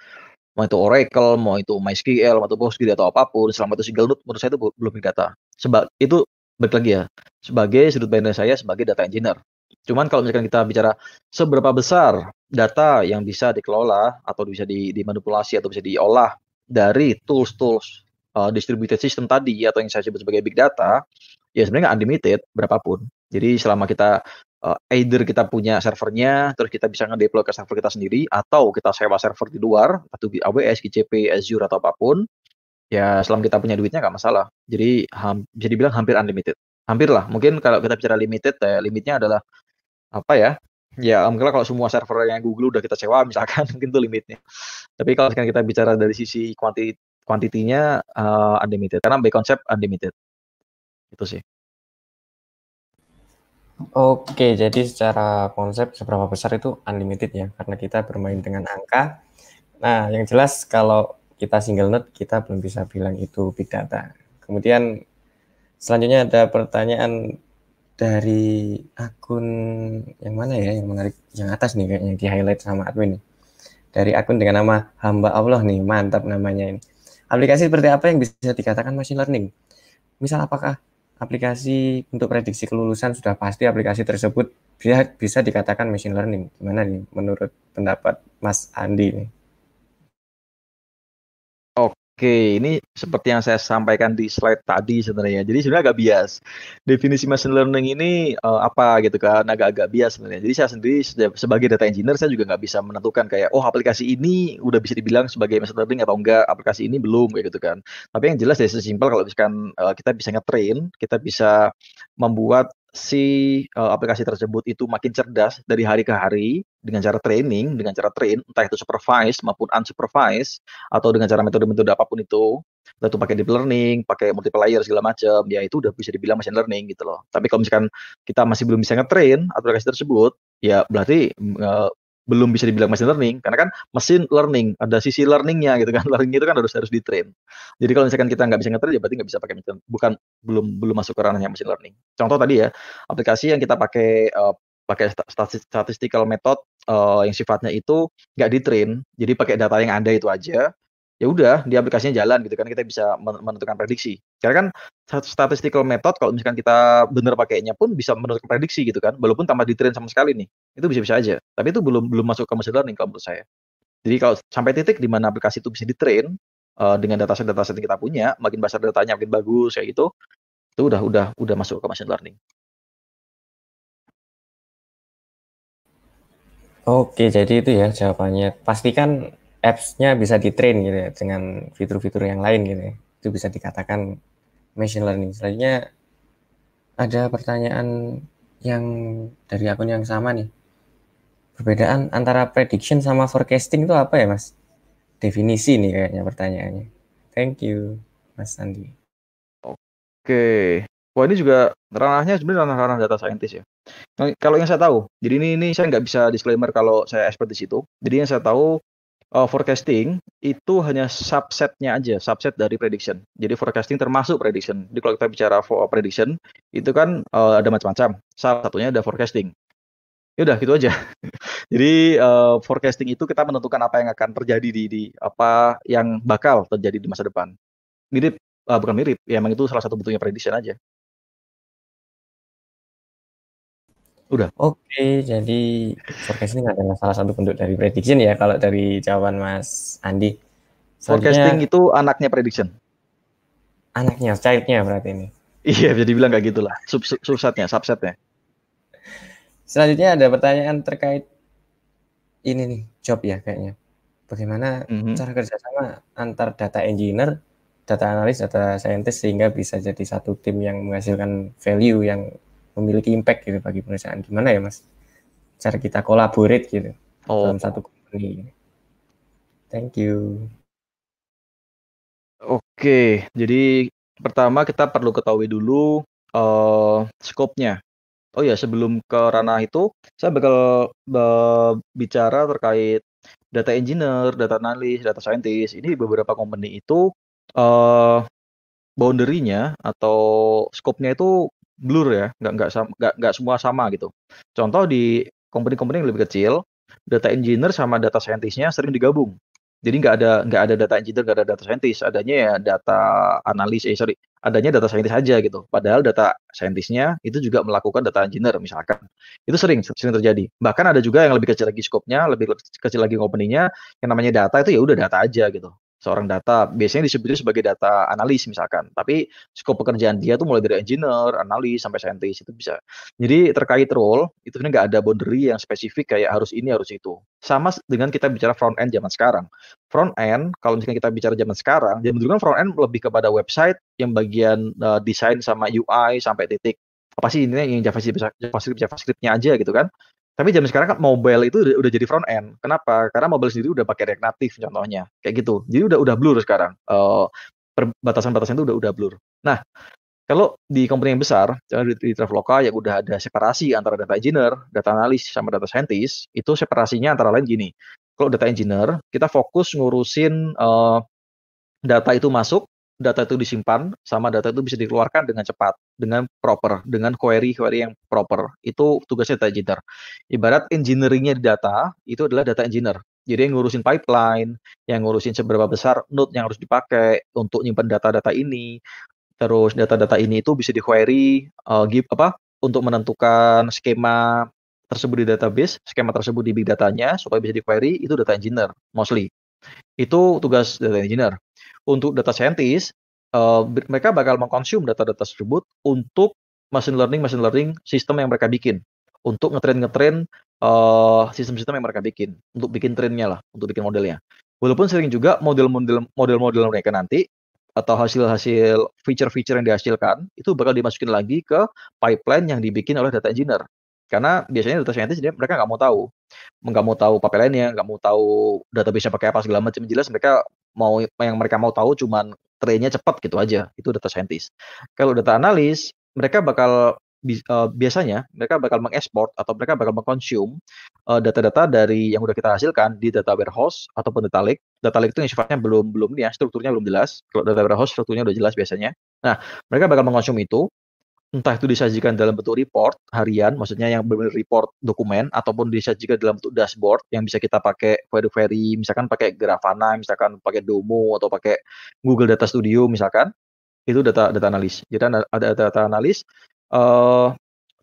mau itu Oracle, mau itu MySQL, mau itu PostgreSQL atau apapun, selama itu single node menurut saya itu belum big data. Sebab itu balik lagi ya, sebagai sudut pandang saya sebagai data engineer. Cuman kalau misalkan kita bicara seberapa besar data yang bisa dikelola atau bisa dimanipulasi atau bisa diolah dari tools-tools uh, distributed system tadi atau yang saya sebut sebagai big data, ya sebenarnya nggak unlimited berapapun. Jadi selama kita uh, either kita punya servernya, terus kita bisa nge-deploy ke server kita sendiri, atau kita sewa server di luar, atau di AWS, GCP, Azure, atau apapun, ya selama kita punya duitnya nggak masalah. Jadi ham, bisa dibilang hampir unlimited. Hampir lah, mungkin kalau kita bicara limited, eh, limitnya adalah apa ya ya alhamdulillah kalau semua server yang Google udah kita sewa misalkan [laughs] mungkin itu limitnya tapi kalau sekarang kita bicara dari sisi kuanti kuantitinya uh, eh, unlimited karena by concept unlimited itu sih Oke, jadi secara konsep seberapa besar itu unlimited ya, karena kita bermain dengan angka. Nah, yang jelas kalau kita single node, kita belum bisa bilang itu big data. Kemudian selanjutnya ada pertanyaan dari akun yang mana ya yang menarik yang atas nih kayaknya di highlight sama admin nih. Dari akun dengan nama hamba Allah nih, mantap namanya ini. Aplikasi seperti apa yang bisa dikatakan machine learning? Misal apakah aplikasi untuk prediksi kelulusan sudah pasti aplikasi tersebut bisa bisa dikatakan machine learning? Gimana nih menurut pendapat Mas Andi nih? Oke, ini seperti yang saya sampaikan di slide tadi sebenarnya. Jadi sebenarnya agak bias. Definisi machine learning ini uh, apa gitu kan? Agak-agak bias sebenarnya. Jadi saya sendiri sebagai data engineer saya juga nggak bisa menentukan kayak oh aplikasi ini udah bisa dibilang sebagai machine learning atau enggak, aplikasi ini belum kayak gitu kan. Tapi yang jelas dari sesimpel kalau misalkan uh, kita bisa ngetrain, kita bisa membuat si uh, aplikasi tersebut itu makin cerdas dari hari ke hari dengan cara training, dengan cara train, entah itu supervised maupun unsupervised atau dengan cara metode-metode apapun itu, entah itu pakai deep learning, pakai multiplier segala macam, ya itu udah bisa dibilang machine learning gitu loh. Tapi kalau misalkan kita masih belum bisa train aplikasi tersebut, ya berarti uh, belum bisa dibilang machine learning karena kan mesin learning ada sisi learningnya gitu kan [laughs] learning itu kan harus harus ditrain jadi kalau misalkan kita nggak bisa ngetrain ya berarti nggak bisa pakai machine bukan belum belum masuk ke ranahnya machine learning contoh tadi ya aplikasi yang kita pakai uh, pakai statistical method uh, yang sifatnya itu nggak ditrain jadi pakai data yang ada itu aja ya udah di aplikasinya jalan gitu kan kita bisa menentukan prediksi karena kan statistical method kalau misalkan kita benar pakainya pun bisa menurut prediksi gitu kan, walaupun tanpa ditrain sama sekali nih. Itu bisa-bisa aja. Tapi itu belum belum masuk ke machine learning kalau menurut saya. Jadi kalau sampai titik di mana aplikasi itu bisa ditrain uh, dengan data-data yang kita punya, makin besar datanya makin bagus kayak gitu, itu udah udah udah masuk ke machine learning. Oke, jadi itu ya jawabannya. Pastikan apps-nya bisa ditrain gitu ya dengan fitur-fitur yang lain gitu ya. Itu bisa dikatakan machine learning. Selanjutnya ada pertanyaan yang dari akun yang sama nih. Perbedaan antara prediction sama forecasting itu apa ya, Mas? Definisi nih kayaknya pertanyaannya. Thank you, Mas Andi. Oke. Wah, ini juga ranahnya sebenarnya ranah-ranah data scientist ya. kalau yang saya tahu, jadi ini, ini saya nggak bisa disclaimer kalau saya expert di situ. Jadi yang saya tahu uh, forecasting itu hanya subsetnya aja, subset dari prediction. Jadi forecasting termasuk prediction. Jadi kalau kita bicara for eh, prediction, itu kan uh, ada macam-macam. Salah satunya ada forecasting. Ya udah gitu aja. [laughs] Jadi uh, forecasting itu kita menentukan apa yang akan terjadi di, di apa yang bakal terjadi di masa depan. Mirip uh, bukan mirip, ya emang itu salah satu bentuknya prediction aja. Udah. Oke, jadi forecasting adalah salah satu bentuk dari prediction ya kalau dari jawaban Mas Andi. Forecasting itu anaknya prediction. Anaknya, childnya berarti ini. Iya, jadi bilang kayak gitulah. Sub, sub, subsetnya, subsetnya. Selanjutnya ada pertanyaan terkait ini nih, job ya kayaknya. Bagaimana mm -hmm. cara kerjasama antar data engineer, data analis, data scientist sehingga bisa jadi satu tim yang menghasilkan value yang memiliki impact gitu bagi perusahaan. Gimana ya mas? Cara kita kolaborate gitu oh. dalam satu company. Gitu. Thank you. Oke, jadi pertama kita perlu ketahui dulu uh, eh, skopnya. Oh ya, sebelum ke ranah itu, saya bakal eh, bicara terkait data engineer, data analis, data scientist. Ini beberapa company itu uh, boundary-nya atau skopnya itu blur ya, nggak nggak nggak nggak semua sama gitu. Contoh di company-company yang lebih kecil, data engineer sama data scientistnya sering digabung. Jadi nggak ada nggak ada data engineer, nggak ada data scientist, adanya ya data analis, eh sorry, adanya data scientist aja gitu. Padahal data scientistnya itu juga melakukan data engineer misalkan. Itu sering sering terjadi. Bahkan ada juga yang lebih kecil lagi skopnya, lebih kecil lagi company-nya, yang namanya data itu ya udah data aja gitu seorang data biasanya disebutnya sebagai data analis misalkan tapi skop pekerjaan dia tuh mulai dari engineer analis sampai saintis itu bisa jadi terkait role itu sebenarnya nggak ada boundary yang spesifik kayak harus ini harus itu sama dengan kita bicara front end zaman sekarang front end kalau misalnya kita bicara zaman sekarang jadi dulu kan front end lebih kepada website yang bagian uh, desain sama UI sampai titik apa sih ini yang JavaScript JavaScript JavaScriptnya aja gitu kan tapi jam sekarang kan mobile itu udah jadi front end. Kenapa? Karena mobile sendiri udah pakai React Native contohnya, kayak gitu. Jadi udah udah blur sekarang. Uh, eh, perbatasan-batasan itu udah udah blur. Nah, kalau di company yang besar, di, di Traveloka yang udah ada separasi antara data engineer, data analis sama data scientist, itu separasinya antara lain gini. Kalau data engineer, kita fokus ngurusin uh, data itu masuk, data itu disimpan sama data itu bisa dikeluarkan dengan cepat, dengan proper, dengan query-query yang proper. Itu tugasnya data engineer. Ibarat engineeringnya di data itu adalah data engineer. Jadi yang ngurusin pipeline, yang ngurusin seberapa besar node yang harus dipakai untuk nyimpan data-data ini. Terus data-data ini itu bisa di-query uh, eh, give, apa untuk menentukan skema tersebut di database, skema tersebut di big datanya supaya bisa di-query itu data engineer mostly. Itu tugas data engineer untuk data scientist uh, mereka bakal mengkonsum data-data tersebut untuk machine learning machine learning sistem yang mereka bikin untuk ngetrain ngetrain uh, sistem-sistem yang mereka bikin untuk bikin trennya lah untuk bikin modelnya walaupun sering juga model-model model-model mereka nanti atau hasil-hasil feature-feature yang dihasilkan itu bakal dimasukin lagi ke pipeline yang dibikin oleh data engineer karena biasanya data scientist dia, mereka nggak mau tahu nggak mau tahu pipeline-nya nggak mau tahu database-nya pakai apa segala macam jelas mereka mau yang mereka mau tahu cuman trennya cepat gitu aja itu data scientist kalau data analis mereka bakal eh, biasanya mereka bakal mengekspor atau mereka bakal mengkonsum eh, data-data dari yang udah kita hasilkan di data warehouse ataupun data lake. Data lake itu yang sifatnya belum belum ya strukturnya belum jelas. Kalau data warehouse strukturnya udah jelas biasanya. Nah, mereka bakal mengkonsum itu entah itu disajikan dalam bentuk report harian, maksudnya yang benar-benar report dokumen, ataupun disajikan dalam bentuk dashboard yang bisa kita pakai query-query, misalkan pakai Grafana, misalkan pakai Domo atau pakai Google Data Studio misalkan, itu data data analis. Jadi ada data analis, uh,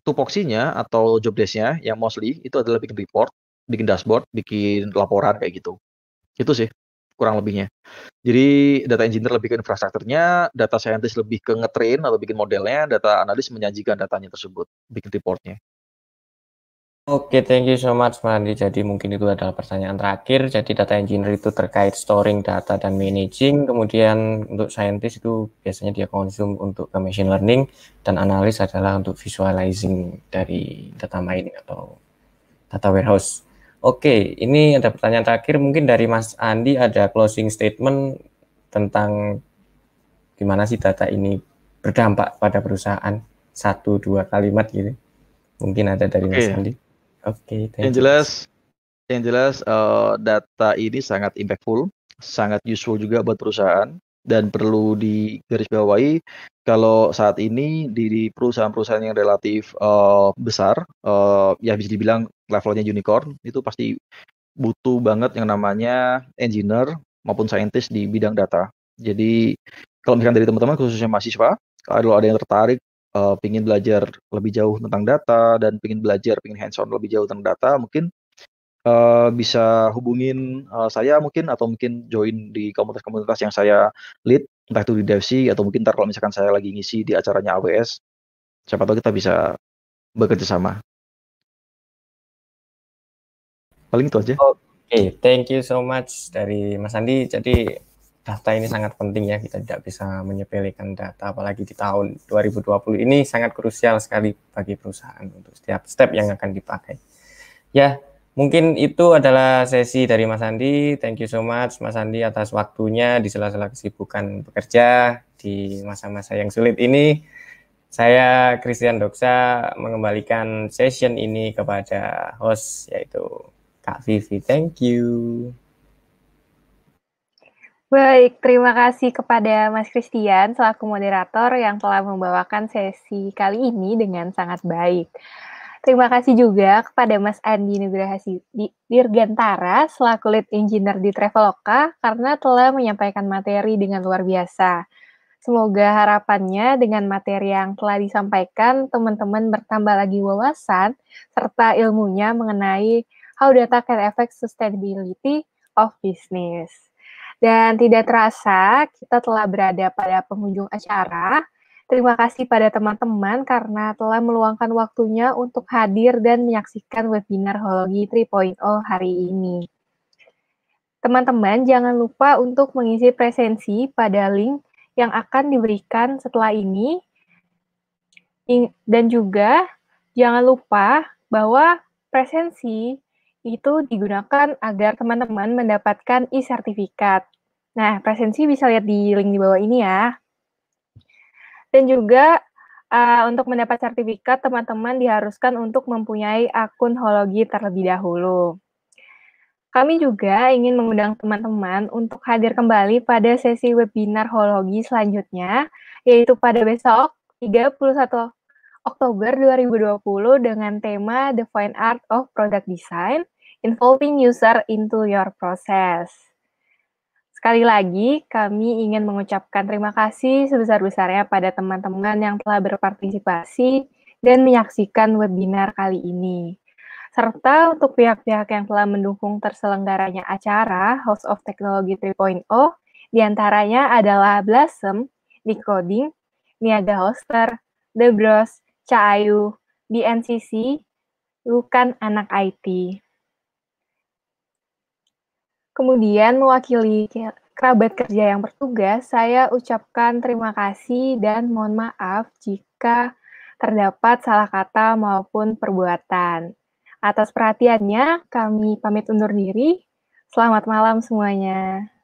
tupoksinya atau job desk yang mostly itu adalah bikin report, bikin dashboard, bikin laporan kayak gitu. Itu sih kurang lebihnya. Jadi data engineer lebih ke infrastrukturnya, data scientist lebih ke ngetrain atau bikin modelnya, data analis menyajikan datanya tersebut, bikin reportnya. Oke, okay, thank you so much Mandi. Jadi mungkin itu adalah pertanyaan terakhir. Jadi data engineer itu terkait storing data dan managing. Kemudian untuk scientist itu biasanya dia konsum untuk ke machine learning dan analis adalah untuk visualizing dari data mining atau data warehouse. Oke, ini ada pertanyaan terakhir mungkin dari Mas Andi ada closing statement tentang gimana sih data ini berdampak pada perusahaan satu dua kalimat gitu. Mungkin ada dari okay. Mas Andi. Oke, okay, yang jelas yang jelas uh, data ini sangat impactful, sangat useful juga buat perusahaan dan perlu digarisbawahi kalau saat ini di, perusahaan-perusahaan yang relatif uh, besar uh, ya bisa dibilang levelnya unicorn itu pasti butuh banget yang namanya engineer maupun scientist di bidang data. Jadi kalau misalkan dari teman-teman khususnya mahasiswa kalau ada yang tertarik uh, pingin belajar lebih jauh tentang data dan pingin belajar pingin hands on lebih jauh tentang data mungkin Eh, bisa hubungin uh, saya mungkin atau mungkin join di komunitas-komunitas yang saya lead entah itu di DevC atau mungkin ntar kalau misalkan saya lagi ngisi di acaranya AWS siapa tahu kita bisa bekerja sama paling itu aja oke okay, thank you so much dari Mas Andi jadi data ini sangat penting ya kita tidak bisa menyepelekan data apalagi di tahun 2020 ini sangat krusial sekali bagi perusahaan untuk setiap step yang akan dipakai ya Mungkin itu adalah sesi dari Mas Andi. Thank you so much Mas Andi atas waktunya di sela-sela kesibukan bekerja di masa-masa yang sulit ini. Saya Christian Doksa mengembalikan session ini kepada host yaitu Kak Vivi. Thank you. Baik, terima kasih kepada Mas Christian selaku moderator yang telah membawakan sesi kali ini dengan sangat baik. Terima kasih juga kepada Mas Andi Nugraha Dirgantara selaku lead engineer di Traveloka karena telah menyampaikan materi dengan luar biasa. Semoga harapannya dengan materi yang telah disampaikan, teman-teman bertambah lagi wawasan serta ilmunya mengenai how data can affect sustainability of business. Dan tidak terasa, kita telah berada pada penghujung acara. Terima kasih pada teman-teman karena telah meluangkan waktunya untuk hadir dan menyaksikan webinar Hologi 3.0 hari ini. Teman-teman, jangan lupa untuk mengisi presensi pada link yang akan diberikan setelah ini. Dan juga jangan lupa bahwa presensi itu digunakan agar teman-teman mendapatkan e-sertifikat. Nah, presensi bisa lihat di link di bawah ini ya. Dan juga uh, untuk mendapat sertifikat, teman-teman diharuskan untuk mempunyai akun hologi terlebih dahulu. Kami juga ingin mengundang teman-teman untuk hadir kembali pada sesi webinar hologi selanjutnya, yaitu pada besok 31 Oktober 2020 dengan tema The Fine Art of Product Design, Involving User into Your Process. Sekali lagi, kami ingin mengucapkan terima kasih sebesar-besarnya pada teman-teman yang telah berpartisipasi dan menyaksikan webinar kali ini. Serta untuk pihak-pihak yang telah mendukung terselenggaranya acara House of Technology 3.0, diantaranya adalah Blasem, Decoding, Niaga Hoster, The Bros, Cahayu, BNCC, Lukan Anak IT. Kemudian mewakili kerabat kerja yang bertugas, saya ucapkan terima kasih dan mohon maaf jika terdapat salah kata maupun perbuatan. Atas perhatiannya, kami pamit undur diri. Selamat malam semuanya.